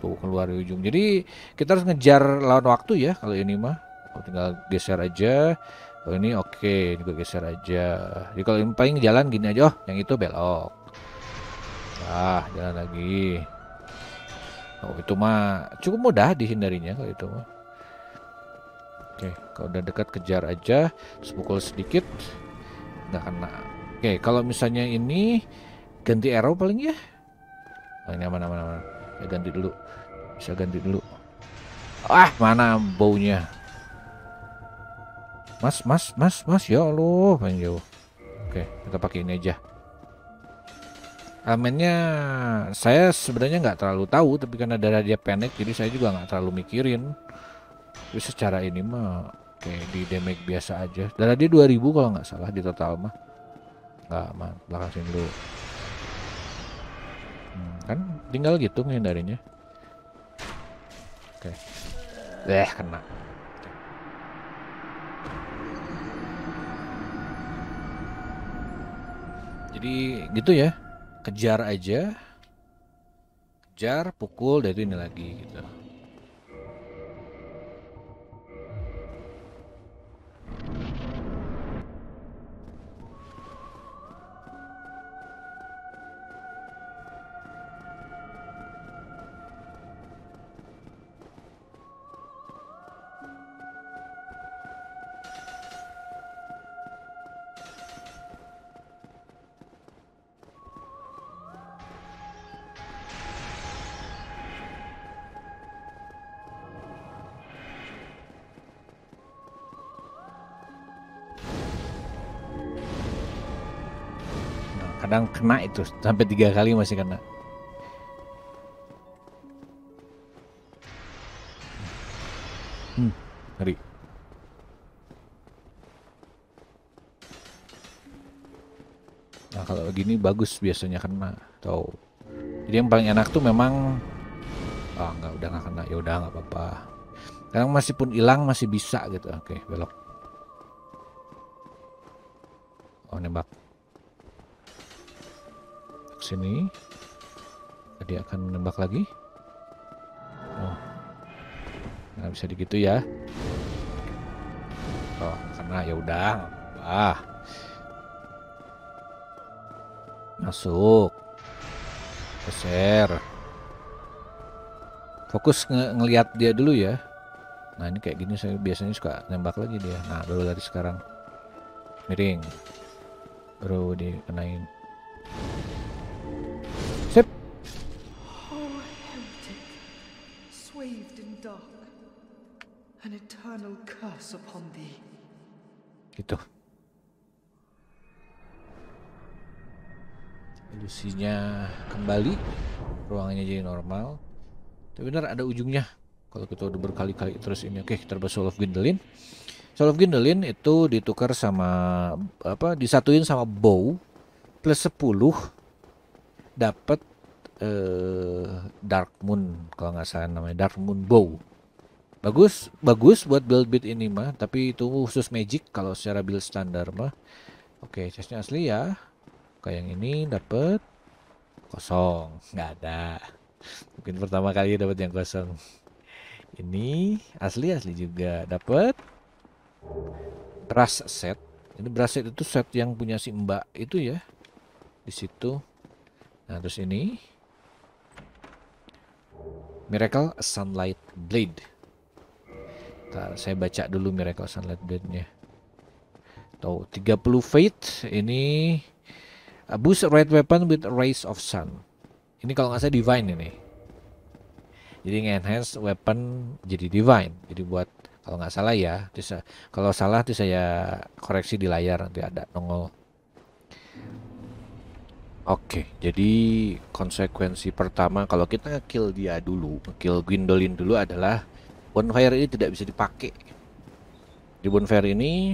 tuh keluar di ujung jadi kita harus ngejar lawan waktu ya kalau ini mah tinggal geser aja oh, ini oke okay. ini gue geser aja jadi kalau yang paling jalan gini aja oh yang itu belok ah jalan lagi oh itu mah cukup mudah dihindarinya kalau itu mah oke okay. kalau udah dekat kejar aja sepukul sedikit nggak kena oke kalau misalnya ini ganti arrow paling ya oh, ini aman aman ya, ganti dulu bisa ganti dulu ah mana baunya Mas, mas, mas, mas, ya Allah, main jauh. Oke, kita pakai ini aja. Elemennya saya sebenarnya nggak terlalu tahu, tapi karena darah dia pendek, jadi saya juga nggak terlalu mikirin. Tapi secara ini mah kayak di damage biasa aja. Darah dia 2000 kalau nggak salah di total mah. Nggak, mah, belakang sini dulu. Hmm, kan tinggal gitu ngehindarinya. Oke. Eh, kena. Jadi gitu ya, kejar aja, kejar, pukul, dan itu ini lagi gitu. kena itu sampai tiga kali masih kena hmm ngeri nah kalau gini bagus biasanya kena tahu. jadi yang paling enak tuh memang ah oh, nggak udah nggak kena ya udah nggak apa-apa Karena masih pun hilang masih bisa gitu oke belok oh nembak sini. Tadi akan menembak lagi. Oh. Nggak bisa digitu ya. Oh, karena ya udah, ah. Masuk. Geser. Fokus ng ngelihat dia dulu ya. Nah, ini kayak gini saya biasanya suka nembak lagi dia. Nah, baru dari sekarang. Miring. Baru dikenain. gitu ilusinya kembali ruangannya jadi normal tapi benar ada ujungnya kalau kita udah berkali-kali terus ini oke kita bahas Soul of Gindelin Soul of Gindelin itu ditukar sama apa disatuin sama bow plus 10 dapat eh, Dark Moon kalau nggak salah namanya Dark Moon Bow bagus bagus buat build beat ini mah tapi itu khusus magic kalau secara build standar mah oke okay, chestnya asli ya kayak yang ini dapet kosong nggak ada mungkin pertama kali dapat yang kosong ini asli asli juga dapet brass set ini brass set itu set yang punya si mbak itu ya di situ nah terus ini Miracle Sunlight Blade Bentar, saya baca dulu Miracle Sunlight Blade-nya. Tahu 30 Fate ini uh, boost red weapon with rays of sun. Ini kalau nggak saya divine ini. Jadi enhance weapon jadi divine. Jadi buat kalau nggak salah ya, bisa kalau salah tuh saya koreksi di layar nanti ada nongol. Oke, jadi konsekuensi pertama kalau kita kill dia dulu, kill Gwendolyn dulu adalah bonfire ini tidak bisa dipakai di bonfire ini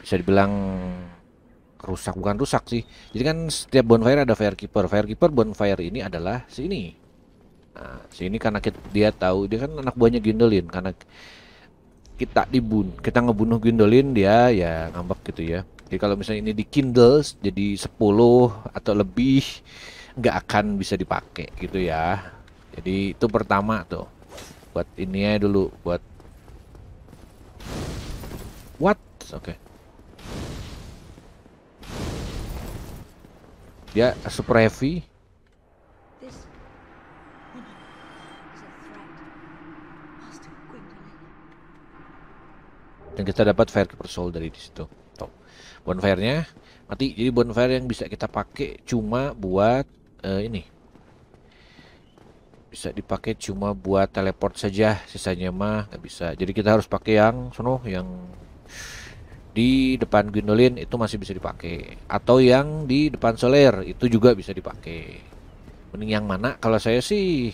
bisa dibilang rusak bukan rusak sih jadi kan setiap bonfire ada firekeeper firekeeper bonfire ini adalah sini. nah, si karena kita, dia tahu dia kan anak buahnya Gindolin karena kita dibun kita ngebunuh Gindolin dia ya ngambek gitu ya jadi kalau misalnya ini di Kindles jadi 10 atau lebih nggak akan bisa dipakai gitu ya jadi itu pertama tuh buat ini aja dulu buat what oke okay. dia super heavy dan kita dapat firekeeper soul dari situ top bonfire-nya mati jadi bonfire yang bisa kita pakai cuma buat uh, ini bisa dipakai cuma buat teleport saja sisanya mah nggak bisa jadi kita harus pakai yang sono yang di depan Gwendolyn itu masih bisa dipakai atau yang di depan Soler itu juga bisa dipakai mending yang mana kalau saya sih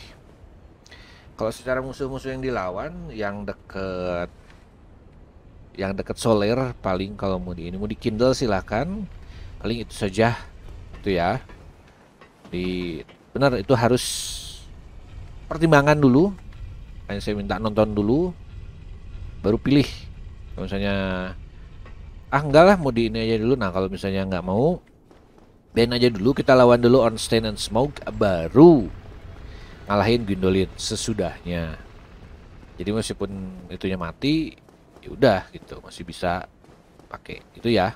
kalau secara musuh-musuh yang dilawan yang deket yang deket Soler paling kalau mau di ini mau di Kindle silahkan paling itu saja itu ya di benar itu harus pertimbangan dulu Kayaknya saya minta nonton dulu baru pilih kalau misalnya ah enggak lah mau di ini aja dulu nah kalau misalnya nggak mau Ben aja dulu kita lawan dulu on stain and smoke baru ngalahin Gwendolyn sesudahnya jadi meskipun itunya mati ya udah gitu masih bisa pakai itu ya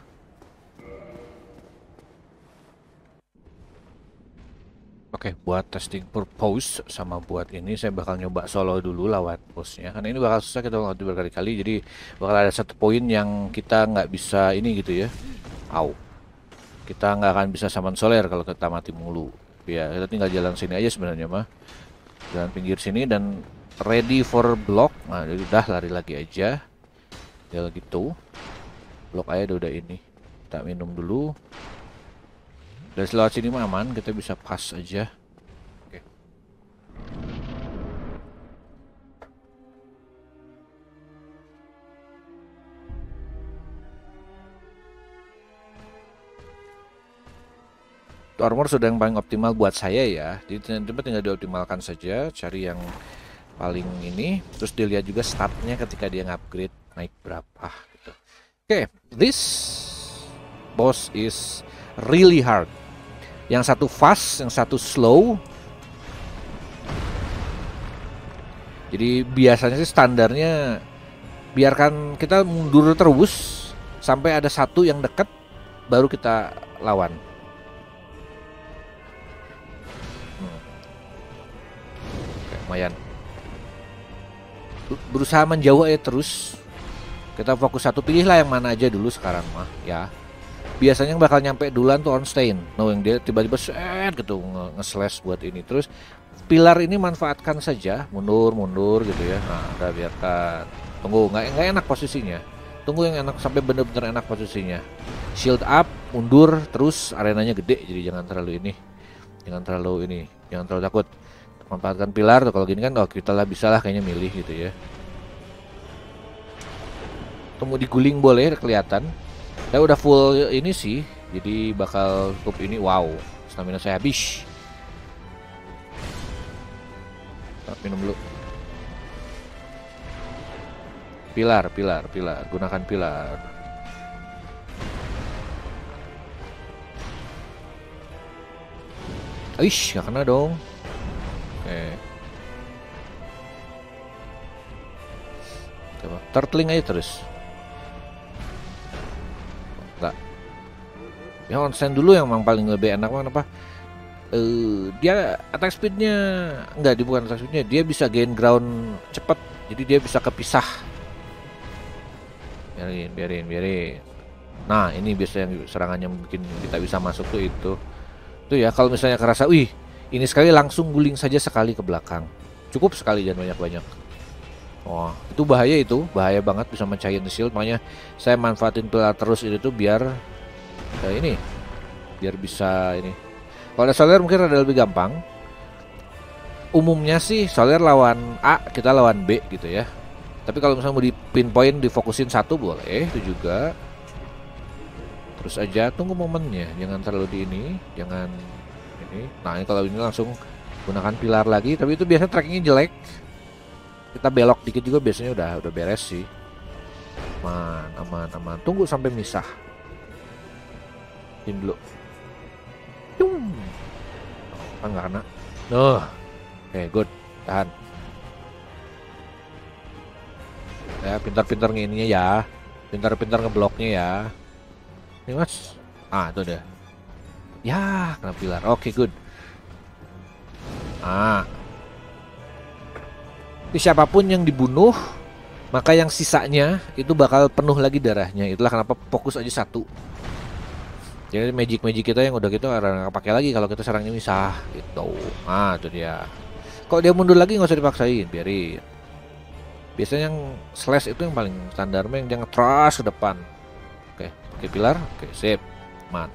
Oke, okay, buat testing purpose sama buat ini saya bakal nyoba solo dulu lawan bosnya. Karena ini bakal susah kita lawan berkali-kali, jadi bakal ada satu poin yang kita nggak bisa ini gitu ya. Au. Kita nggak akan bisa saman soler kalau kita mati mulu. Ya, kita tinggal jalan sini aja sebenarnya mah. Jalan pinggir sini dan ready for block. Nah, jadi udah lari lagi aja. Ya gitu. block aja udah ini. Kita minum dulu dari selat sini mah aman kita bisa pas aja oke armor sudah yang paling optimal buat saya ya jadi tempat tinggal dioptimalkan saja cari yang paling ini terus dilihat juga startnya ketika dia upgrade naik berapa gitu oke okay. this boss is really hard yang satu fast, yang satu slow. Jadi biasanya sih standarnya biarkan kita mundur terus sampai ada satu yang dekat baru kita lawan. Hmm. Oke, lumayan. Berusaha menjauh ya terus. Kita fokus satu pilihlah yang mana aja dulu sekarang mah ya biasanya yang bakal nyampe duluan tuh Onstein yang dia tiba-tiba set gitu nge-slash buat ini terus pilar ini manfaatkan saja mundur mundur gitu ya nah udah biarkan tunggu nggak nggak enak posisinya tunggu yang enak sampai bener-bener enak posisinya shield up mundur terus arenanya gede jadi jangan terlalu ini jangan terlalu ini jangan terlalu takut manfaatkan pilar tuh, kalau gini kan oh, kita lah bisa lah kayaknya milih gitu ya tunggu diguling boleh kelihatan saya udah full ini sih, jadi bakal cukup ini wow. Stamina saya habis. Nah, minum dulu. Pilar, pilar, pilar. Gunakan pilar. Ish, gak kena dong. Oke. Okay. Coba turtling aja terus. yang onsen dulu yang memang paling lebih enak mana apa uh, eh, dia attack speednya enggak dia bukan attack speednya dia bisa gain ground cepet jadi dia bisa kepisah biarin biarin biarin nah ini yang serangannya mungkin kita bisa masuk tuh itu tuh ya kalau misalnya kerasa wih ini sekali langsung guling saja sekali ke belakang cukup sekali dan banyak-banyak Wah itu bahaya itu, bahaya banget bisa mencahin shield. Makanya saya manfaatin pilar terus itu tuh biar ke ini biar bisa ini. Kalau ada Soler mungkin ada lebih gampang. Umumnya sih Soler lawan A, kita lawan B gitu ya. Tapi kalau misalnya mau di pinpoint difokusin satu boleh itu juga. Terus aja tunggu momennya, jangan terlalu di ini, jangan ini. Nah, ini kalau ini langsung gunakan pilar lagi, tapi itu biasanya trackingnya jelek. Kita belok dikit juga biasanya udah udah beres sih. Aman, aman, aman. Tunggu sampai misah. Ini dulu. Cung. Oh, ah, nggak kena. Oke, good. Tahan. Ya, pintar-pintar ngininya ya. Pintar-pintar ngebloknya ya. Ini mas. Ah, itu deh. Ya, kena pilar. Oke, good. Ah. Jadi siapapun yang dibunuh, maka yang sisanya itu bakal penuh lagi darahnya. Itulah kenapa fokus aja satu jadi magic magic kita yang udah gitu nggak pakai lagi kalau kita serangnya misah gitu nah itu dia Kok dia mundur lagi nggak usah dipaksain biarin biasanya yang slash itu yang paling standar yang jangan terus ke depan oke oke pilar oke sip mat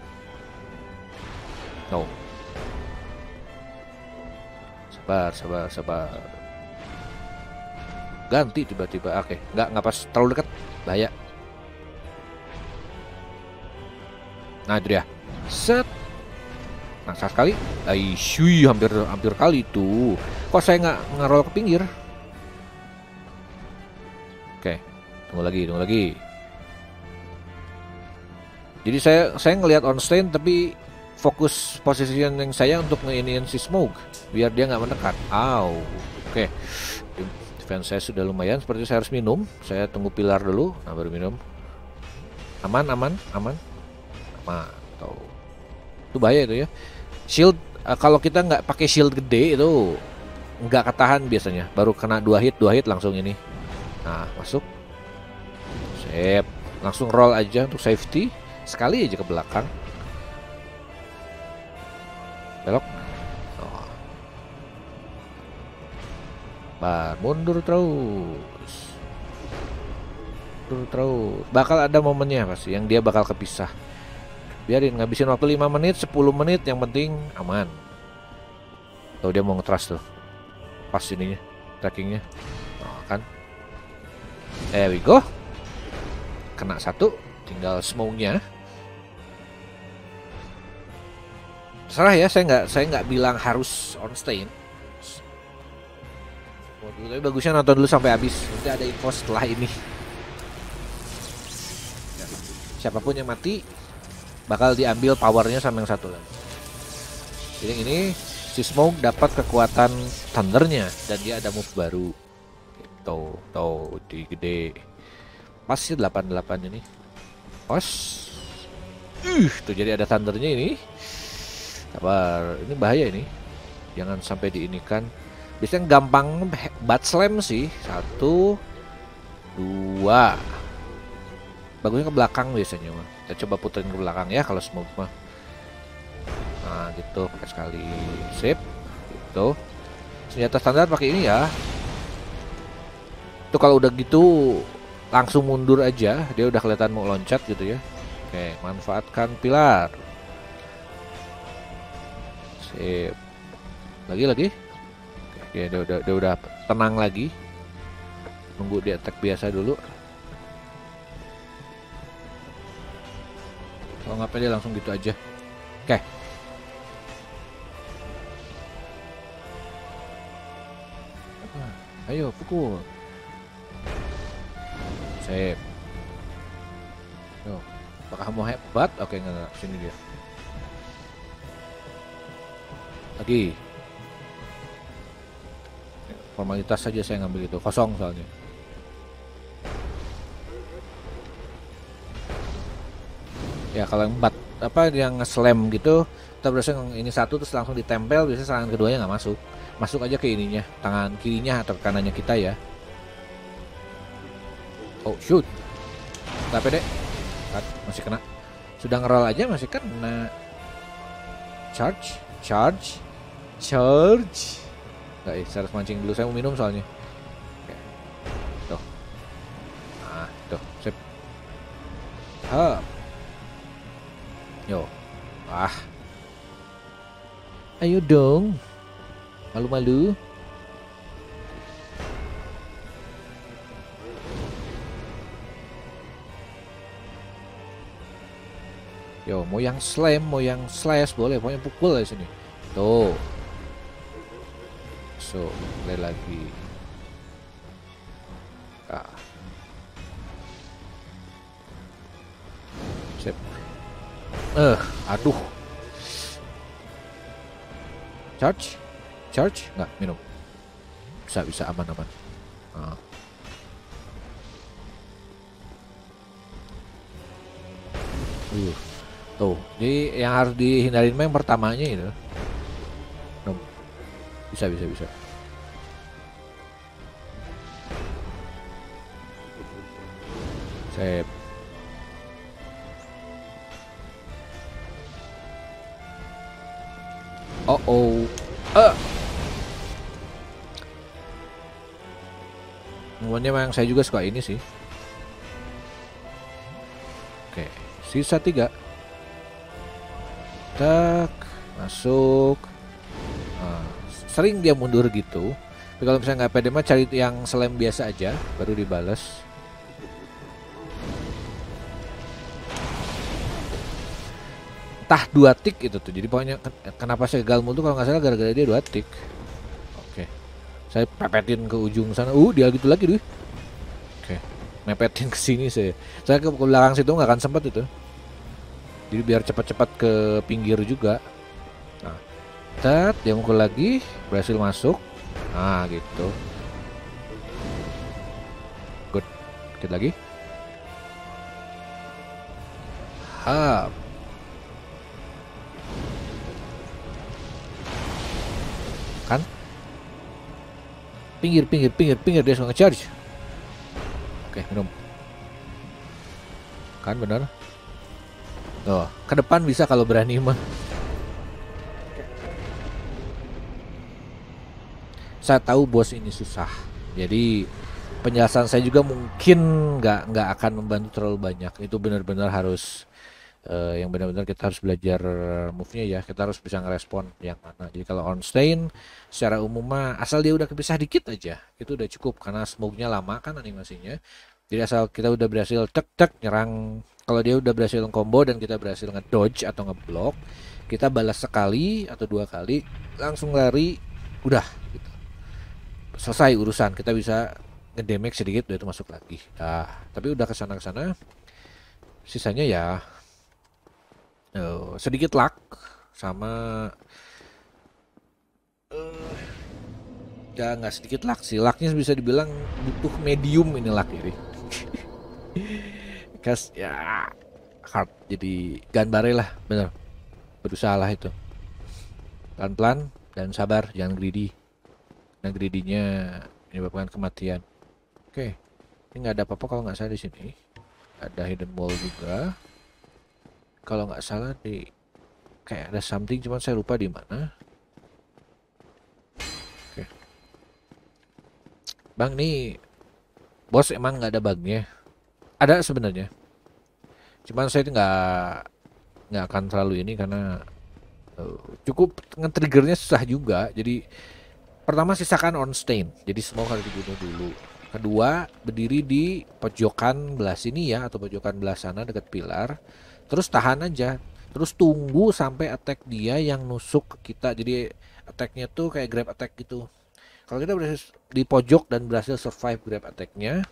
no sabar sabar sabar ganti tiba-tiba oke nggak nggak pas terlalu dekat bahaya Nah itu dia. Set. Naksa sekali. Aishui hampir hampir kali itu. Kok saya nggak ngerol ke pinggir? Oke, tunggu lagi, tunggu lagi. Jadi saya saya ngelihat on Onstein tapi fokus yang saya untuk ngeiniin si smoke biar dia nggak mendekat. Aw. Oke. Defense saya sudah lumayan, seperti saya harus minum. Saya tunggu pilar dulu, nah baru minum. Aman, aman, aman sama atau itu bahaya itu ya shield uh, kalau kita nggak pakai shield gede itu nggak ketahan biasanya baru kena dua hit dua hit langsung ini nah masuk sip langsung roll aja untuk safety sekali aja ke belakang belok oh. bar mundur terus mundur terus bakal ada momennya pasti yang dia bakal kepisah biarin ngabisin waktu 5 menit 10 menit yang penting aman tuh dia mau ngetras tuh pas ininya trackingnya oh, kan there we go kena satu tinggal smoke-nya serah ya saya nggak saya nggak bilang harus on stain tapi bagusnya nonton dulu sampai habis nanti ada info setelah ini siapapun yang mati bakal diambil powernya sama yang satu lagi. Jadi ini si Smoke dapat kekuatan thundernya dan dia ada move baru. Tuh, tau, di gede. Pas sih 88 ini. Pas. Uh, tuh jadi ada thundernya ini. Sabar, ini bahaya ini. Jangan sampai diinikan. Biasanya gampang bat slam sih. Satu, dua. Bagusnya ke belakang biasanya mah. Kita coba puterin ke belakang ya kalau smoke mah. Nah, gitu pakai sekali sip. Gitu. Senjata standar pakai ini ya. Itu kalau udah gitu langsung mundur aja, dia udah kelihatan mau loncat gitu ya. Oke, manfaatkan pilar. Sip. Lagi-lagi. Oke, dia udah, dia udah tenang lagi. Nunggu dia attack biasa dulu. Kalau nggak pede langsung gitu aja. Oke. Okay. Ayo pukul. Sip. Yo, apakah mau hebat? Oke, okay, enggak, sini dia. Lagi. Formalitas saja saya ngambil itu, kosong soalnya. ya kalau empat apa yang slam gitu kita biasanya ini satu terus langsung ditempel biasanya serangan keduanya nggak masuk masuk aja ke ininya tangan kirinya atau kanannya kita ya oh shoot tapi pede masih kena sudah ngerol aja masih kena charge charge charge nggak ya eh, harus mancing dulu saya mau minum soalnya tuh ah tuh sip hop Yo. Ah. Ayo dong. Malu-malu. Yo, mau yang slam, mau yang slash boleh, mau yang pukul di sini. Tuh. So, play lagi. Eh, aduh. Charge? Charge? Nggak, minum. Bisa, bisa, aman-aman. Uh. Uh. Tuh, jadi yang harus dihindarin yang pertamanya itu. Minum. Bisa, bisa, bisa. Save. Uh-oh. Uh. Semuanya memang saya juga suka ini sih. Oke, sisa tiga. Tak masuk. Nah, sering dia mundur gitu. Tapi kalau misalnya nggak pede mah cari yang selain biasa aja, baru dibalas. entah dua tik itu tuh. Jadi pokoknya kenapa saya gagal mulu kalau nggak salah gara-gara dia dua tik. Oke. Saya pepetin ke ujung sana. Uh, dia gitu lagi duh Oke. Mepetin ke sini saya. Saya ke belakang situ nggak akan sempat itu. Jadi biar cepat-cepat ke pinggir juga. Nah. Tet, dia mukul lagi, berhasil masuk. Nah, gitu. Good. Dikit lagi. Hap. kan pinggir pinggir pinggir pinggir dia suka ngecharge oke minum kan benar. tuh ke depan bisa kalau berani mah saya tahu bos ini susah jadi penjelasan saya juga mungkin nggak nggak akan membantu terlalu banyak itu benar-benar harus uh, yang benar-benar kita harus belajar move-nya ya kita harus bisa ngerespon yang mana jadi kalau Ornstein secara umum asal dia udah kepisah dikit aja itu udah cukup karena smoke-nya lama kan animasinya jadi asal kita udah berhasil tek tek nyerang kalau dia udah berhasil combo dan kita berhasil nge dodge atau nge block kita balas sekali atau dua kali langsung lari udah gitu. selesai urusan kita bisa ngedamage sedikit udah itu masuk lagi nah tapi udah kesana kesana sisanya ya uh, sedikit luck sama uh, ya nggak sedikit luck sih lucknya bisa dibilang butuh medium ini luck ini kas ya hard jadi ganbare lah bener berusaha lah itu pelan-pelan dan sabar jangan greedy dan greedinya menyebabkan kematian oke okay. ini nggak ada apa-apa kalau nggak salah di sini ada hidden wall juga kalau nggak salah di kayak ada something cuman saya lupa di mana oke okay. bang nih bos emang nggak ada bugnya ada sebenarnya cuman saya nggak nggak akan terlalu ini karena uh, cukup nge-triggernya susah juga jadi pertama sisakan on stain jadi semua harus dibunuh dulu kedua berdiri di pojokan belah sini ya atau pojokan belah sana dekat pilar terus tahan aja terus tunggu sampai attack dia yang nusuk ke kita jadi attacknya tuh kayak grab attack gitu kalau kita berhasil di pojok dan berhasil survive grab attacknya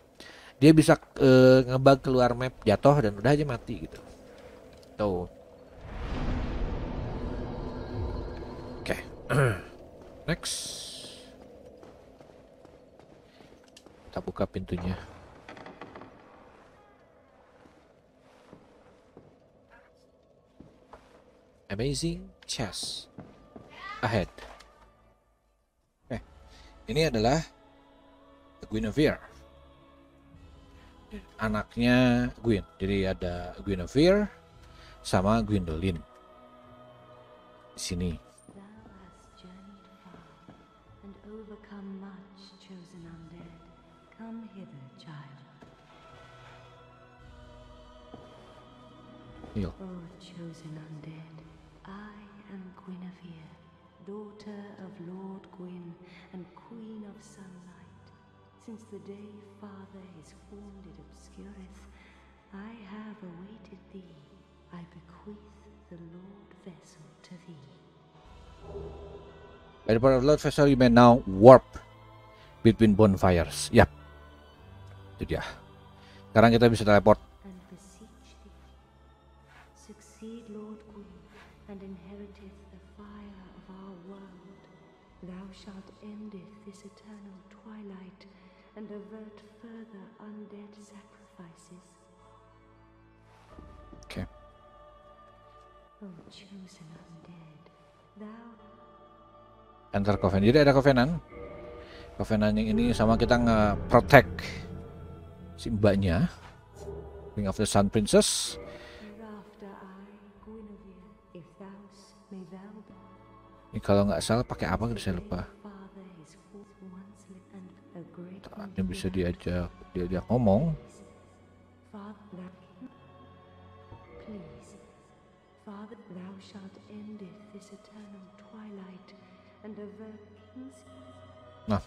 dia bisa e, ngebug keluar map jatuh dan udah aja mati gitu tuh oke okay. next kita buka pintunya Amazing chest ahead. Oke, eh, okay. ini adalah Guinevere. Anaknya Gwyn. Jadi ada Guinevere sama Gwendolyn. Di sini. Yo. Iya. Oh, daughter of Lord Gwyn and Queen of Sunlight, since the day Father is formed it obscureth, I have awaited thee. I bequeath the Lord Vessel to thee. Airborne of Lord Vessel, you may now warp between bonfires. Yap. Itu dia. Sekarang kita bisa teleport enter covenant jadi ada covenant covenant yang ini sama kita nge-protect si mbaknya Ring of the Sun Princess ini kalau nggak salah pakai apa gitu, saya lupa Ini bisa diajak diajak ngomong Father, thou shalt end this eternal Nah. Nah.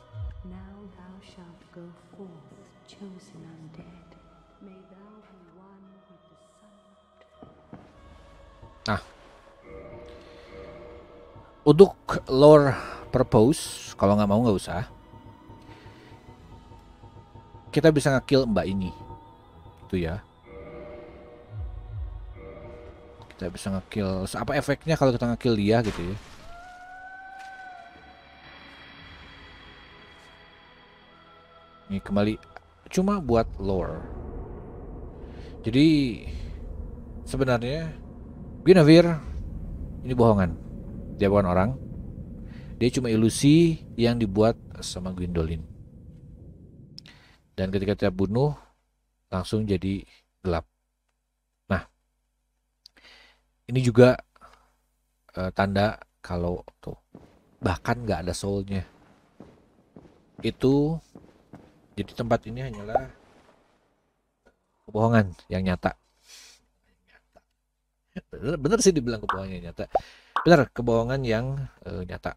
Untuk lore purpose, kalau nggak mau nggak usah. Kita bisa ngekill mbak ini, itu ya. Kita bisa ngekill. Apa efeknya kalau kita ngekill dia gitu ya? Ini kembali cuma buat lore. Jadi sebenarnya Guinevere ini bohongan. Dia bukan orang. Dia cuma ilusi yang dibuat sama Gwendolyn. Dan ketika dia bunuh langsung jadi gelap. Nah, ini juga uh, tanda kalau tuh bahkan nggak ada soulnya. Itu jadi tempat ini hanyalah kebohongan yang nyata. Bener, bener sih dibilang kebohongan yang nyata. Bener, kebohongan yang e, nyata.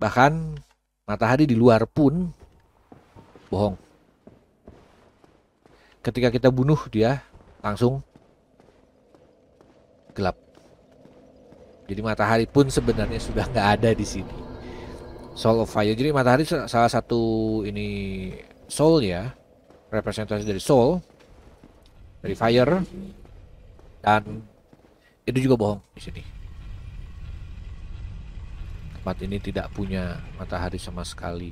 Bahkan matahari di luar pun bohong. Ketika kita bunuh dia langsung gelap. Jadi matahari pun sebenarnya sudah nggak ada di sini. Soul of Fire. Jadi matahari salah satu ini soul ya, representasi dari soul, dari fire, dan itu juga bohong di sini. Tempat ini tidak punya matahari sama sekali.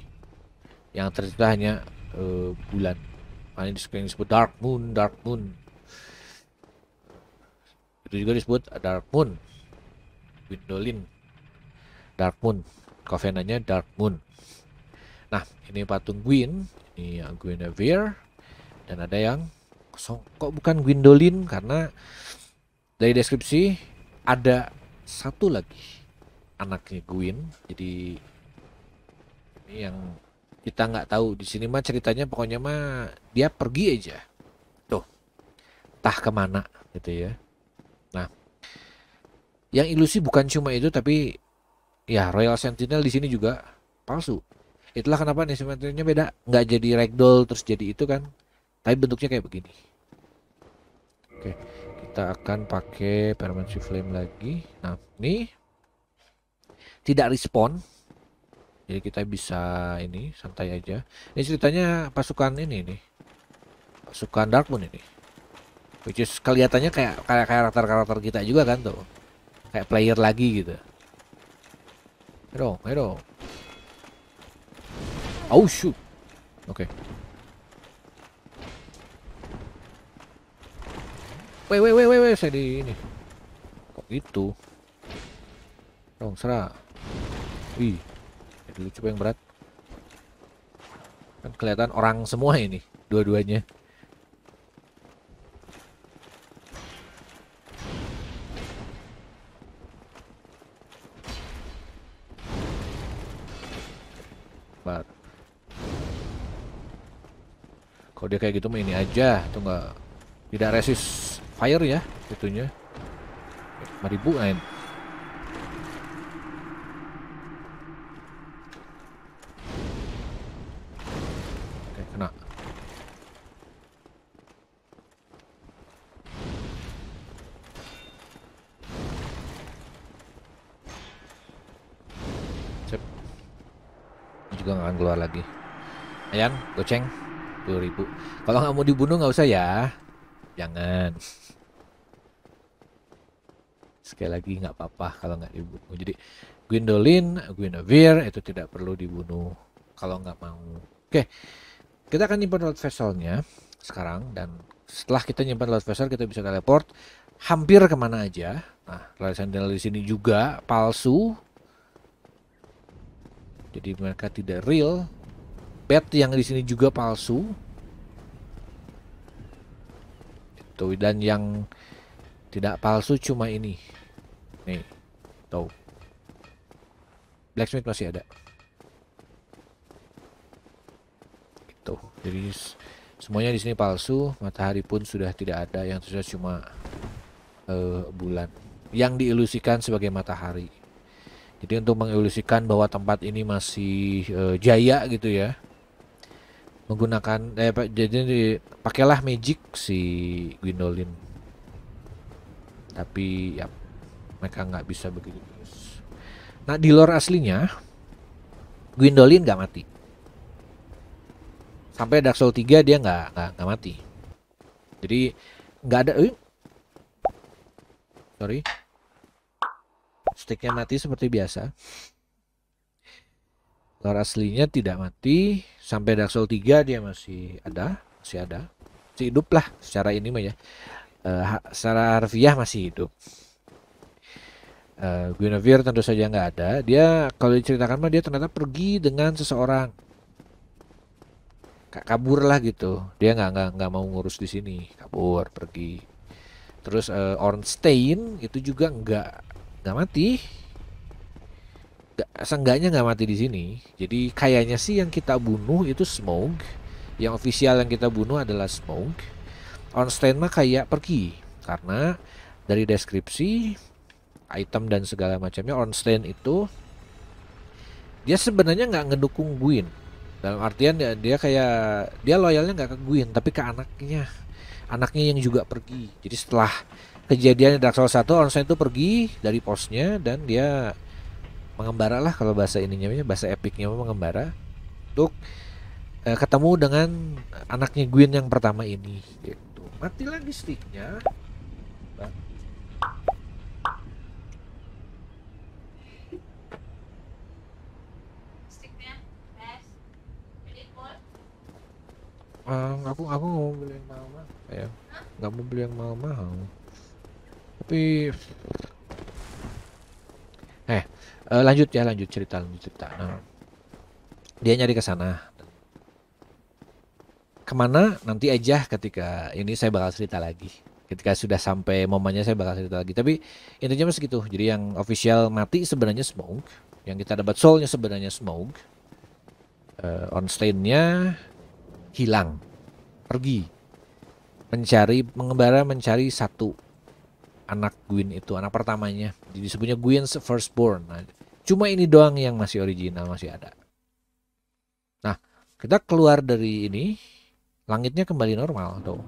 Yang tercipta hanya uh, bulan. Ini disebut dark moon, dark moon. Itu juga disebut dark moon, windolin, dark moon. Covenantnya Dark Moon. Nah, ini patung Gwyn, ini Guinevere, dan ada yang kosong. Kok bukan Gwendolyn? Karena dari deskripsi ada satu lagi anaknya Gwyn. Jadi ini yang kita nggak tahu di sini mah ceritanya pokoknya mah dia pergi aja. Tuh, tah kemana gitu ya. Nah, yang ilusi bukan cuma itu tapi ya Royal Sentinel di sini juga palsu itulah kenapa nih simetrinya beda nggak jadi ragdoll terus jadi itu kan tapi bentuknya kayak begini oke kita akan pakai permanent flame lagi nah ini tidak respon jadi kita bisa ini santai aja ini ceritanya pasukan ini nih pasukan Darkmoon ini which is kelihatannya kayak kayak karakter-karakter kita juga kan tuh kayak player lagi gitu Hello, hello. Oh, shoot. Okay. Wait, wait, wait, wait, wait. Saya di ini. Kok itu? Dong, serah. Wih. Jadi lucu yang berat. Kan kelihatan orang semua ini. Dua-duanya. cepat kalau dia kayak gitu mah ini aja tuh nggak tidak resist fire ya itunya 5000 nah Ayan, goceng 2000 Kalau nggak mau dibunuh nggak usah ya Jangan Sekali lagi nggak apa-apa kalau nggak dibunuh Jadi Gwendolyn, Guinevere itu tidak perlu dibunuh Kalau nggak mau Oke, kita akan nyimpan load vesselnya sekarang Dan setelah kita nyimpan load vessel kita bisa teleport Hampir kemana aja Nah, Lysandel di sini juga palsu jadi mereka tidak real Pet yang di sini juga palsu. Tuh dan yang tidak palsu cuma ini. Nih. Tuh. Blacksmith masih ada. Tuh. Gitu. Jadi semuanya di sini palsu, matahari pun sudah tidak ada, yang tersisa cuma uh, bulan yang diilusikan sebagai matahari. Jadi untuk mengilusikan bahwa tempat ini masih e, jaya gitu ya menggunakan eh jadi pakailah magic si Gwendolyn tapi ya mereka nggak bisa begitu terus nah di lore aslinya Gwendolyn nggak mati sampai Dark Souls 3 dia nggak nggak mati jadi nggak ada eh. sorry sticknya mati seperti biasa lore aslinya tidak mati sampai Dark Souls 3 dia masih ada masih ada masih hidup lah secara ini mah ya uh, secara harfiah masih hidup uh, Guinevere tentu saja nggak ada dia kalau diceritakan mah dia ternyata pergi dengan seseorang kabur lah gitu dia nggak nggak nggak mau ngurus di sini kabur pergi terus uh, Ornstein itu juga nggak nggak mati seenggaknya nggak mati di sini. Jadi kayaknya sih yang kita bunuh itu Smoke. Yang official yang kita bunuh adalah Smoke. stand mah kayak pergi karena dari deskripsi item dan segala macamnya stand itu dia sebenarnya nggak ngedukung Gwyn. Dalam artian dia, dia kayak dia loyalnya nggak ke Gwyn tapi ke anaknya. Anaknya yang juga pergi. Jadi setelah kejadian Dark Souls 1 stand itu pergi dari posnya dan dia mengembara lah kalau bahasa ininya bahasa epiknya mengembara untuk eh, ketemu dengan anaknya Gwyn yang pertama ini gitu mati lagi sticknya Um, aku aku nggak mau beli yang mahal mahal ya nggak mau beli yang mahal mahal tapi eh uh, lanjut ya lanjut cerita lanjut cerita nah, dia nyari ke sana kemana nanti aja ketika ini saya bakal cerita lagi ketika sudah sampai momennya saya bakal cerita lagi tapi intinya masih gitu jadi yang official mati sebenarnya smoke yang kita dapat soulnya sebenarnya smoke uh, stainnya hilang pergi mencari mengembara mencari satu anak Gwyn itu anak pertamanya jadi disebutnya Gwyn's firstborn nah, Cuma ini doang yang masih original, masih ada. Nah, kita keluar dari ini, langitnya kembali normal tuh.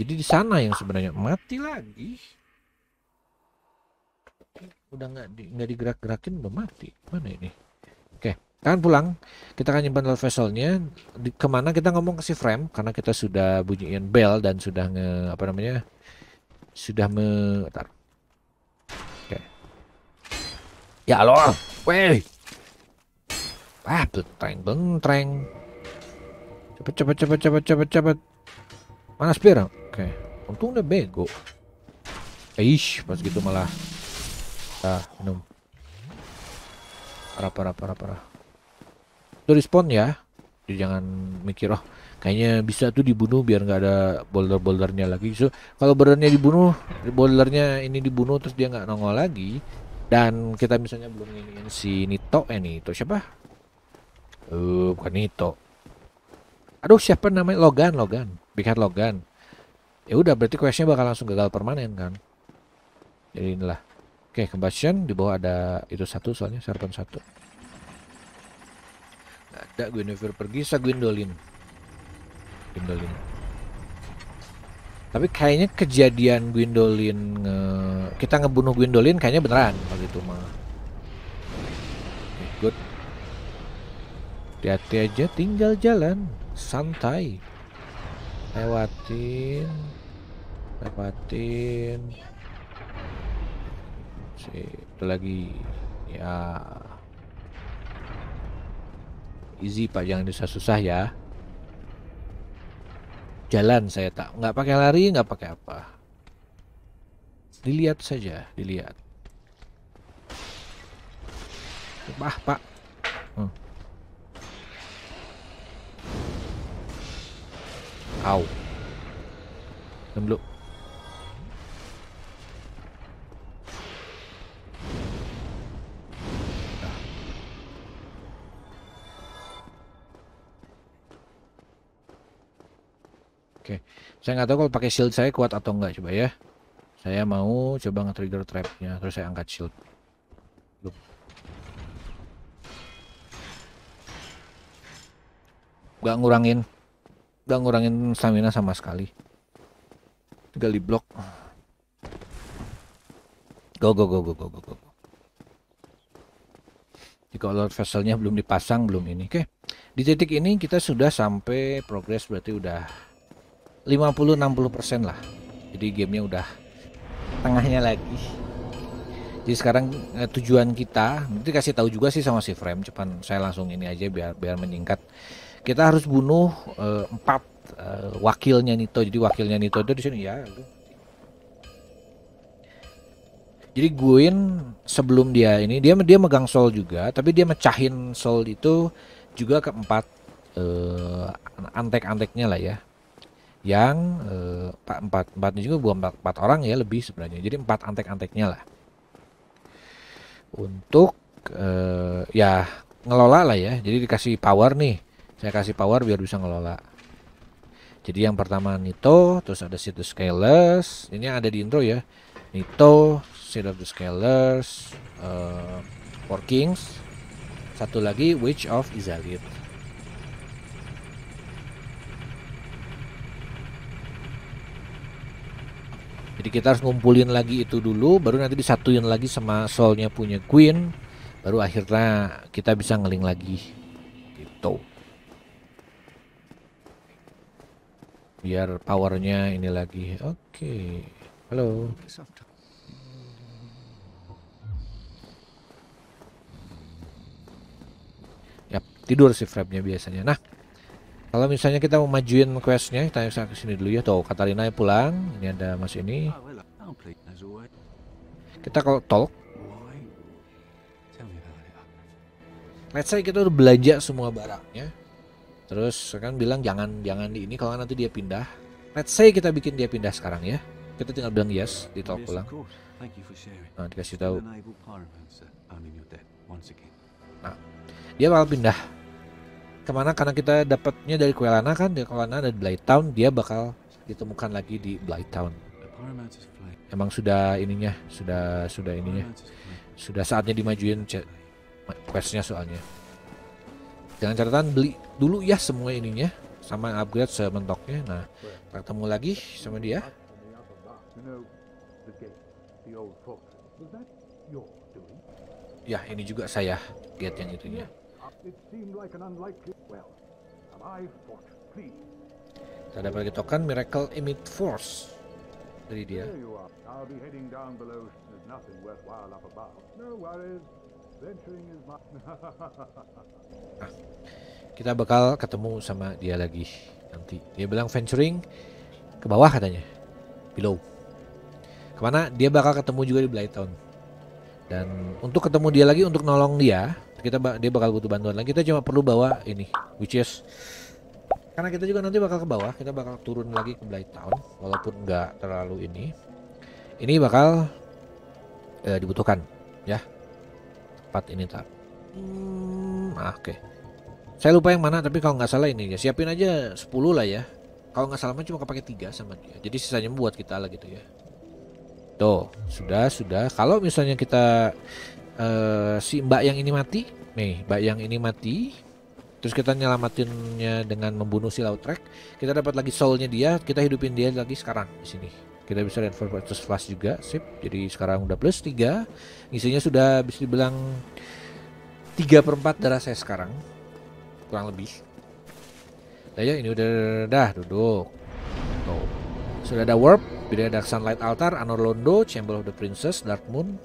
Jadi di sana yang sebenarnya mati lagi. Udah nggak di, digerak-gerakin udah mati. Mana ini? Oke, kan pulang. Kita akan nyimpan level vesselnya. Di, kemana kita ngomong ke si frame karena kita sudah bunyiin bell dan sudah nge, apa namanya sudah me, tar, Ya Allah, weh. Ah, betreng, betreng. Cepet, cepet, cepet, cepet, cepet, cepet. Mana spear? Oke. Okay. Untung udah bego. Eish, pas gitu malah. Ah, minum. Parah, parah, parah, parah. Itu respon ya. Jadi jangan mikir, oh kayaknya bisa tuh dibunuh biar nggak ada boulder-bouldernya lagi. So, kalau bouldernya dibunuh, bouldernya ini dibunuh terus dia nggak nongol lagi, dan kita misalnya belum ingin si Nito eh Nito siapa uh, bukan Nito aduh siapa namanya Logan Logan pikir Logan ya udah berarti questnya bakal langsung gagal permanen kan jadi inilah oke combustion di bawah ada itu satu soalnya serpent satu Gak ada Guinevere pergi sa Gwendolyn Gwendolyn tapi kayaknya kejadian Gwendolin nge... kita ngebunuh Gwendolin kayaknya beneran kalau itu mah. good. Hati-hati aja tinggal jalan, santai. Lewatin. Lewatin. Si, itu lagi. Ya. Easy Pak, jangan susah-susah ya jalan saya tak nggak pakai lari nggak pakai apa dilihat saja dilihat ah pak hmm. au belum Oke, saya nggak tahu kalau pakai shield saya kuat atau nggak coba ya. Saya mau coba nge-trigger trapnya, terus saya angkat shield. Gak ngurangin, gak ngurangin stamina sama sekali. Tinggal di blok. Go go go go go go go. Jika Lord vesselnya belum dipasang belum ini, oke. Okay. Di titik ini kita sudah sampai progress berarti udah 50-60% lah jadi gamenya udah tengahnya lagi jadi sekarang eh, tujuan kita nanti kasih tahu juga sih sama si frame cuman saya langsung ini aja biar biar meningkat kita harus bunuh eh, empat eh, wakilnya Nito jadi wakilnya Nito itu di sini ya jadi guein sebelum dia ini dia dia megang soul juga tapi dia mecahin soul itu juga keempat eh, antek-anteknya lah ya yang eh, empat empat empatnya juga bukan empat, empat orang ya lebih sebenarnya jadi empat antek-anteknya lah untuk eh, ya ngelola lah ya jadi dikasih power nih saya kasih power biar bisa ngelola jadi yang pertama Nito terus ada situs Scalers ini yang ada di intro ya Nito Seed of the Scalers uh, eh, Four Kings satu lagi Witch of Izalith Jadi kita harus ngumpulin lagi itu dulu, baru nanti disatuin lagi sama soulnya punya Queen, baru akhirnya kita bisa ngeling lagi. Gitu. Biar powernya ini lagi. Oke. Okay. Halo. Ya tidur sih frame-nya biasanya. Nah, kalau misalnya kita mau majuin questnya, kita bisa ke dulu ya. Tuh, Katarina pulang. Ini ada mas ini. Kita kalau talk. Let's say kita udah belanja semua barangnya. Terus kan bilang jangan jangan di ini kalau nanti dia pindah. Let's say kita bikin dia pindah sekarang ya. Kita tinggal bilang yes di talk pulang. Nah, dikasih tahu. Nah, dia bakal pindah kemana karena kita dapatnya dari Kuelana kan dari Kuelana dan Town, dia bakal ditemukan lagi di Blight Town. emang sudah ininya sudah sudah ininya sudah saatnya dimajuin questnya soalnya jangan catatan beli dulu ya semua ininya sama upgrade sementoknya nah ketemu lagi sama dia ya ini juga saya get yang itunya kita dapat token Miracle Emit Force dari dia. Nah, kita bakal ketemu sama dia lagi nanti. Dia bilang venturing ke bawah katanya, below. Kemana? Dia bakal ketemu juga di Blighttown. Dan untuk ketemu dia lagi untuk nolong dia, kita dia bakal butuh bantuan lagi kita cuma perlu bawa ini which is karena kita juga nanti bakal ke bawah kita bakal turun lagi ke Blight Town walaupun nggak terlalu ini ini bakal eh, dibutuhkan ya tempat ini tak hmm, nah, oke okay. saya lupa yang mana tapi kalau nggak salah ini ya siapin aja 10 lah ya kalau nggak salah cuma kepake tiga sama dia jadi sisanya buat kita lah gitu ya tuh sudah sudah kalau misalnya kita uh, si mbak yang ini mati nih mbak yang ini mati terus kita nyelamatinnya dengan membunuh si laut trek kita dapat lagi soulnya dia kita hidupin dia lagi sekarang di sini kita bisa reinforce flash juga sip jadi sekarang udah plus 3 isinya sudah bisa dibilang 3 per 4 darah saya sekarang kurang lebih nah ya ini udah dah duduk tuh sudah ada warp, sudah ada sunlight altar, Anor Londo, Chamber of the Princess, Dark Moon,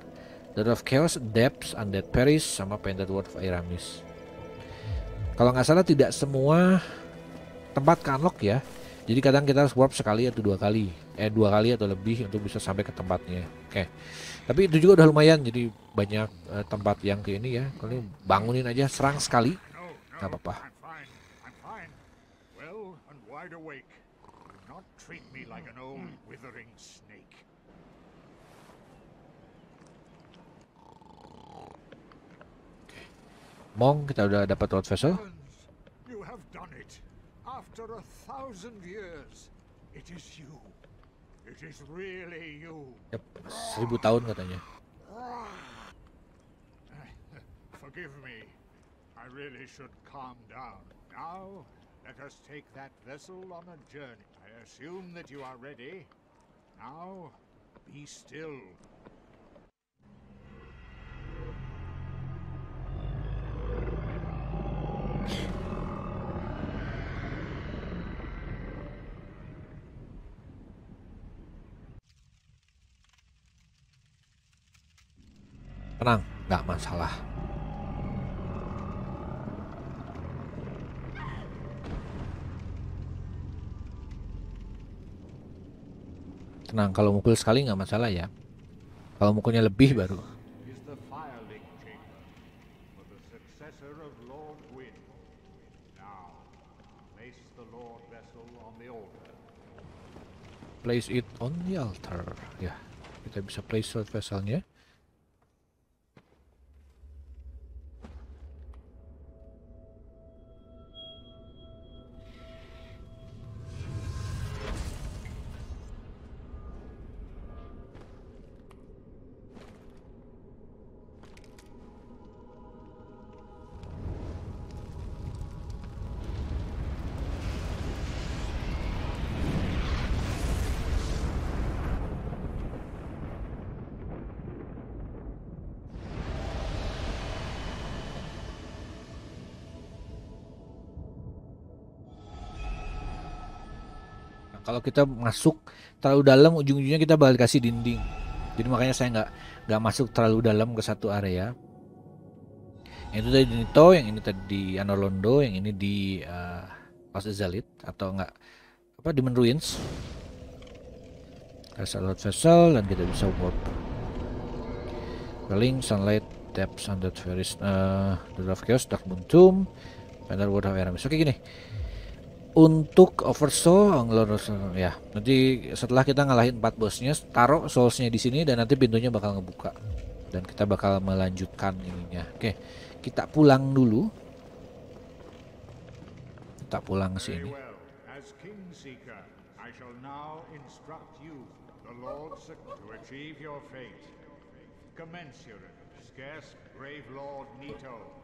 The of Chaos Depths, Undead Paris sama Painted World of Aramis. Kalau nggak salah tidak semua tempat kanlok ya. Jadi kadang kita harus warp sekali atau dua kali, eh dua kali atau lebih untuk bisa sampai ke tempatnya. Oke. Tapi itu juga udah lumayan jadi banyak uh, tempat yang ke ini ya. Kalian bangunin aja serang sekali. Enggak apa-apa. like an old hmm. withering Mong, kita udah dapat Lord vessel. You have done it. After a thousand years, it is you. It is really you. Yep, seribu tahun katanya. Ah, forgive me. I really should calm down. Now, let us take that vessel on a journey. I assume that you are ready. Now, be still. tenang, nggak masalah. Tenang, kalau mukul sekali nggak masalah ya. Kalau mukulnya lebih baru. Place it on the altar. Ya, kita bisa place vesselnya. kalau kita masuk terlalu dalam ujung-ujungnya kita balik kasih dinding jadi makanya saya nggak nggak masuk terlalu dalam ke satu area yang itu tadi Nito yang ini tadi di yang ini di uh, Zalit atau enggak apa di Ruins Kasar Lord Vessel dan kita bisa warp Welling, Sunlight, depth, sunlight, Veris, uh, The eh, Dwarf Chaos, Dark Moon Tomb, Banner World of Aramis. Oke gini, untuk oversoul ya nanti setelah kita ngalahin empat bosnya taruh soulsnya di sini dan nanti pintunya bakal ngebuka dan kita bakal melanjutkan ininya oke kita pulang dulu kita pulang ke sini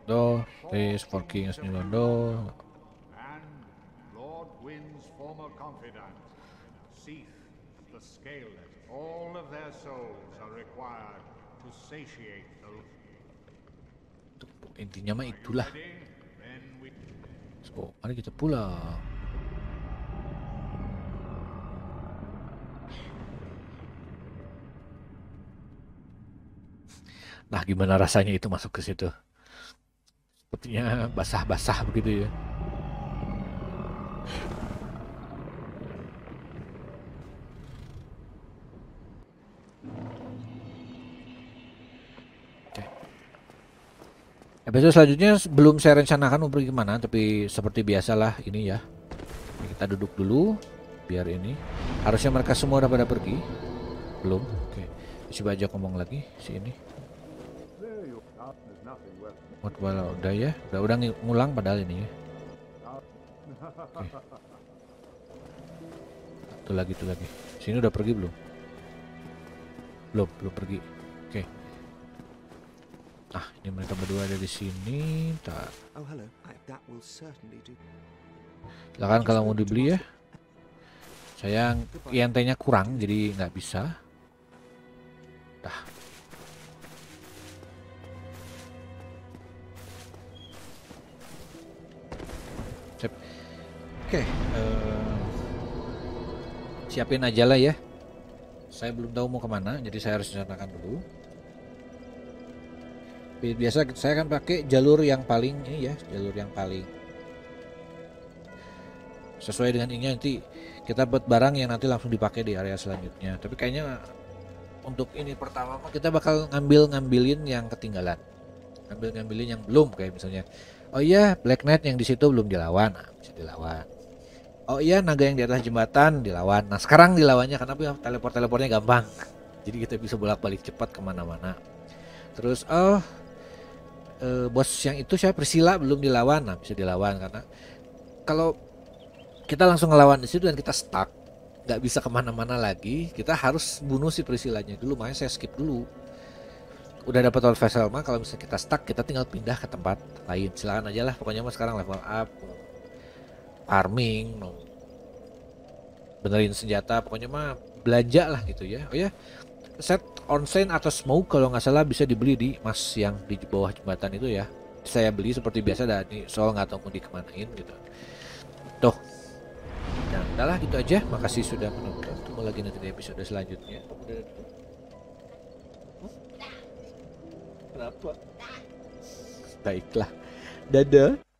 Do, this for kings, do, Lord Gwyn's former confidant, Seath the scale Scaleless. All of their souls are required to satiate the... Intinya mah itulah. So, mari kita pulang. Nah, gimana rasanya itu masuk ke situ? Sepertinya basah-basah begitu ya. Episode selanjutnya belum saya rencanakan mau pergi kemana, tapi seperti biasalah ini ya. Kita duduk dulu, biar ini. Harusnya mereka semua udah pada pergi. Belum. Oke. Coba aja ngomong lagi si ini. Udah, udah ya, udah udah ngulang padahal ini ya. Okay. Tuh lagi, tuh lagi. Sini udah pergi belum? Belum, belum pergi. Nah, ini mereka berdua ada di sini. Tak. Oh, kalau mau dibeli ya. Saya yantainya kurang jadi nggak bisa. Dah. Oke, uh, siapin aja lah ya. Saya belum tahu mau kemana, jadi saya harus rencanakan dulu biasa saya akan pakai jalur yang paling ini ya jalur yang paling sesuai dengan ini nanti kita buat barang yang nanti langsung dipakai di area selanjutnya tapi kayaknya untuk ini pertama kita bakal ngambil ngambilin yang ketinggalan ngambil ngambilin yang belum kayak misalnya oh iya black knight yang di situ belum dilawan nah, bisa dilawan oh iya naga yang di atas jembatan dilawan nah sekarang dilawannya karena teleport teleportnya gampang jadi kita bisa bolak balik cepat kemana-mana terus oh e, bos yang itu saya Persila belum dilawan nah bisa dilawan karena kalau kita langsung ngelawan di situ dan kita stuck nggak bisa kemana-mana lagi kita harus bunuh si Persilanya dulu makanya saya skip dulu udah dapat all vessel mah kalau misalnya kita stuck kita tinggal pindah ke tempat lain silakan aja lah pokoknya mah sekarang level up farming benerin senjata pokoknya mah belanja lah gitu ya oh ya set onsen atau smoke kalau nggak salah bisa dibeli di mas yang di bawah jembatan itu ya saya beli seperti biasa dan ini soal nggak tahu mau dikemanain gitu tuh nah udahlah gitu aja makasih sudah menonton ketemu lagi nanti di episode selanjutnya kenapa baiklah dadah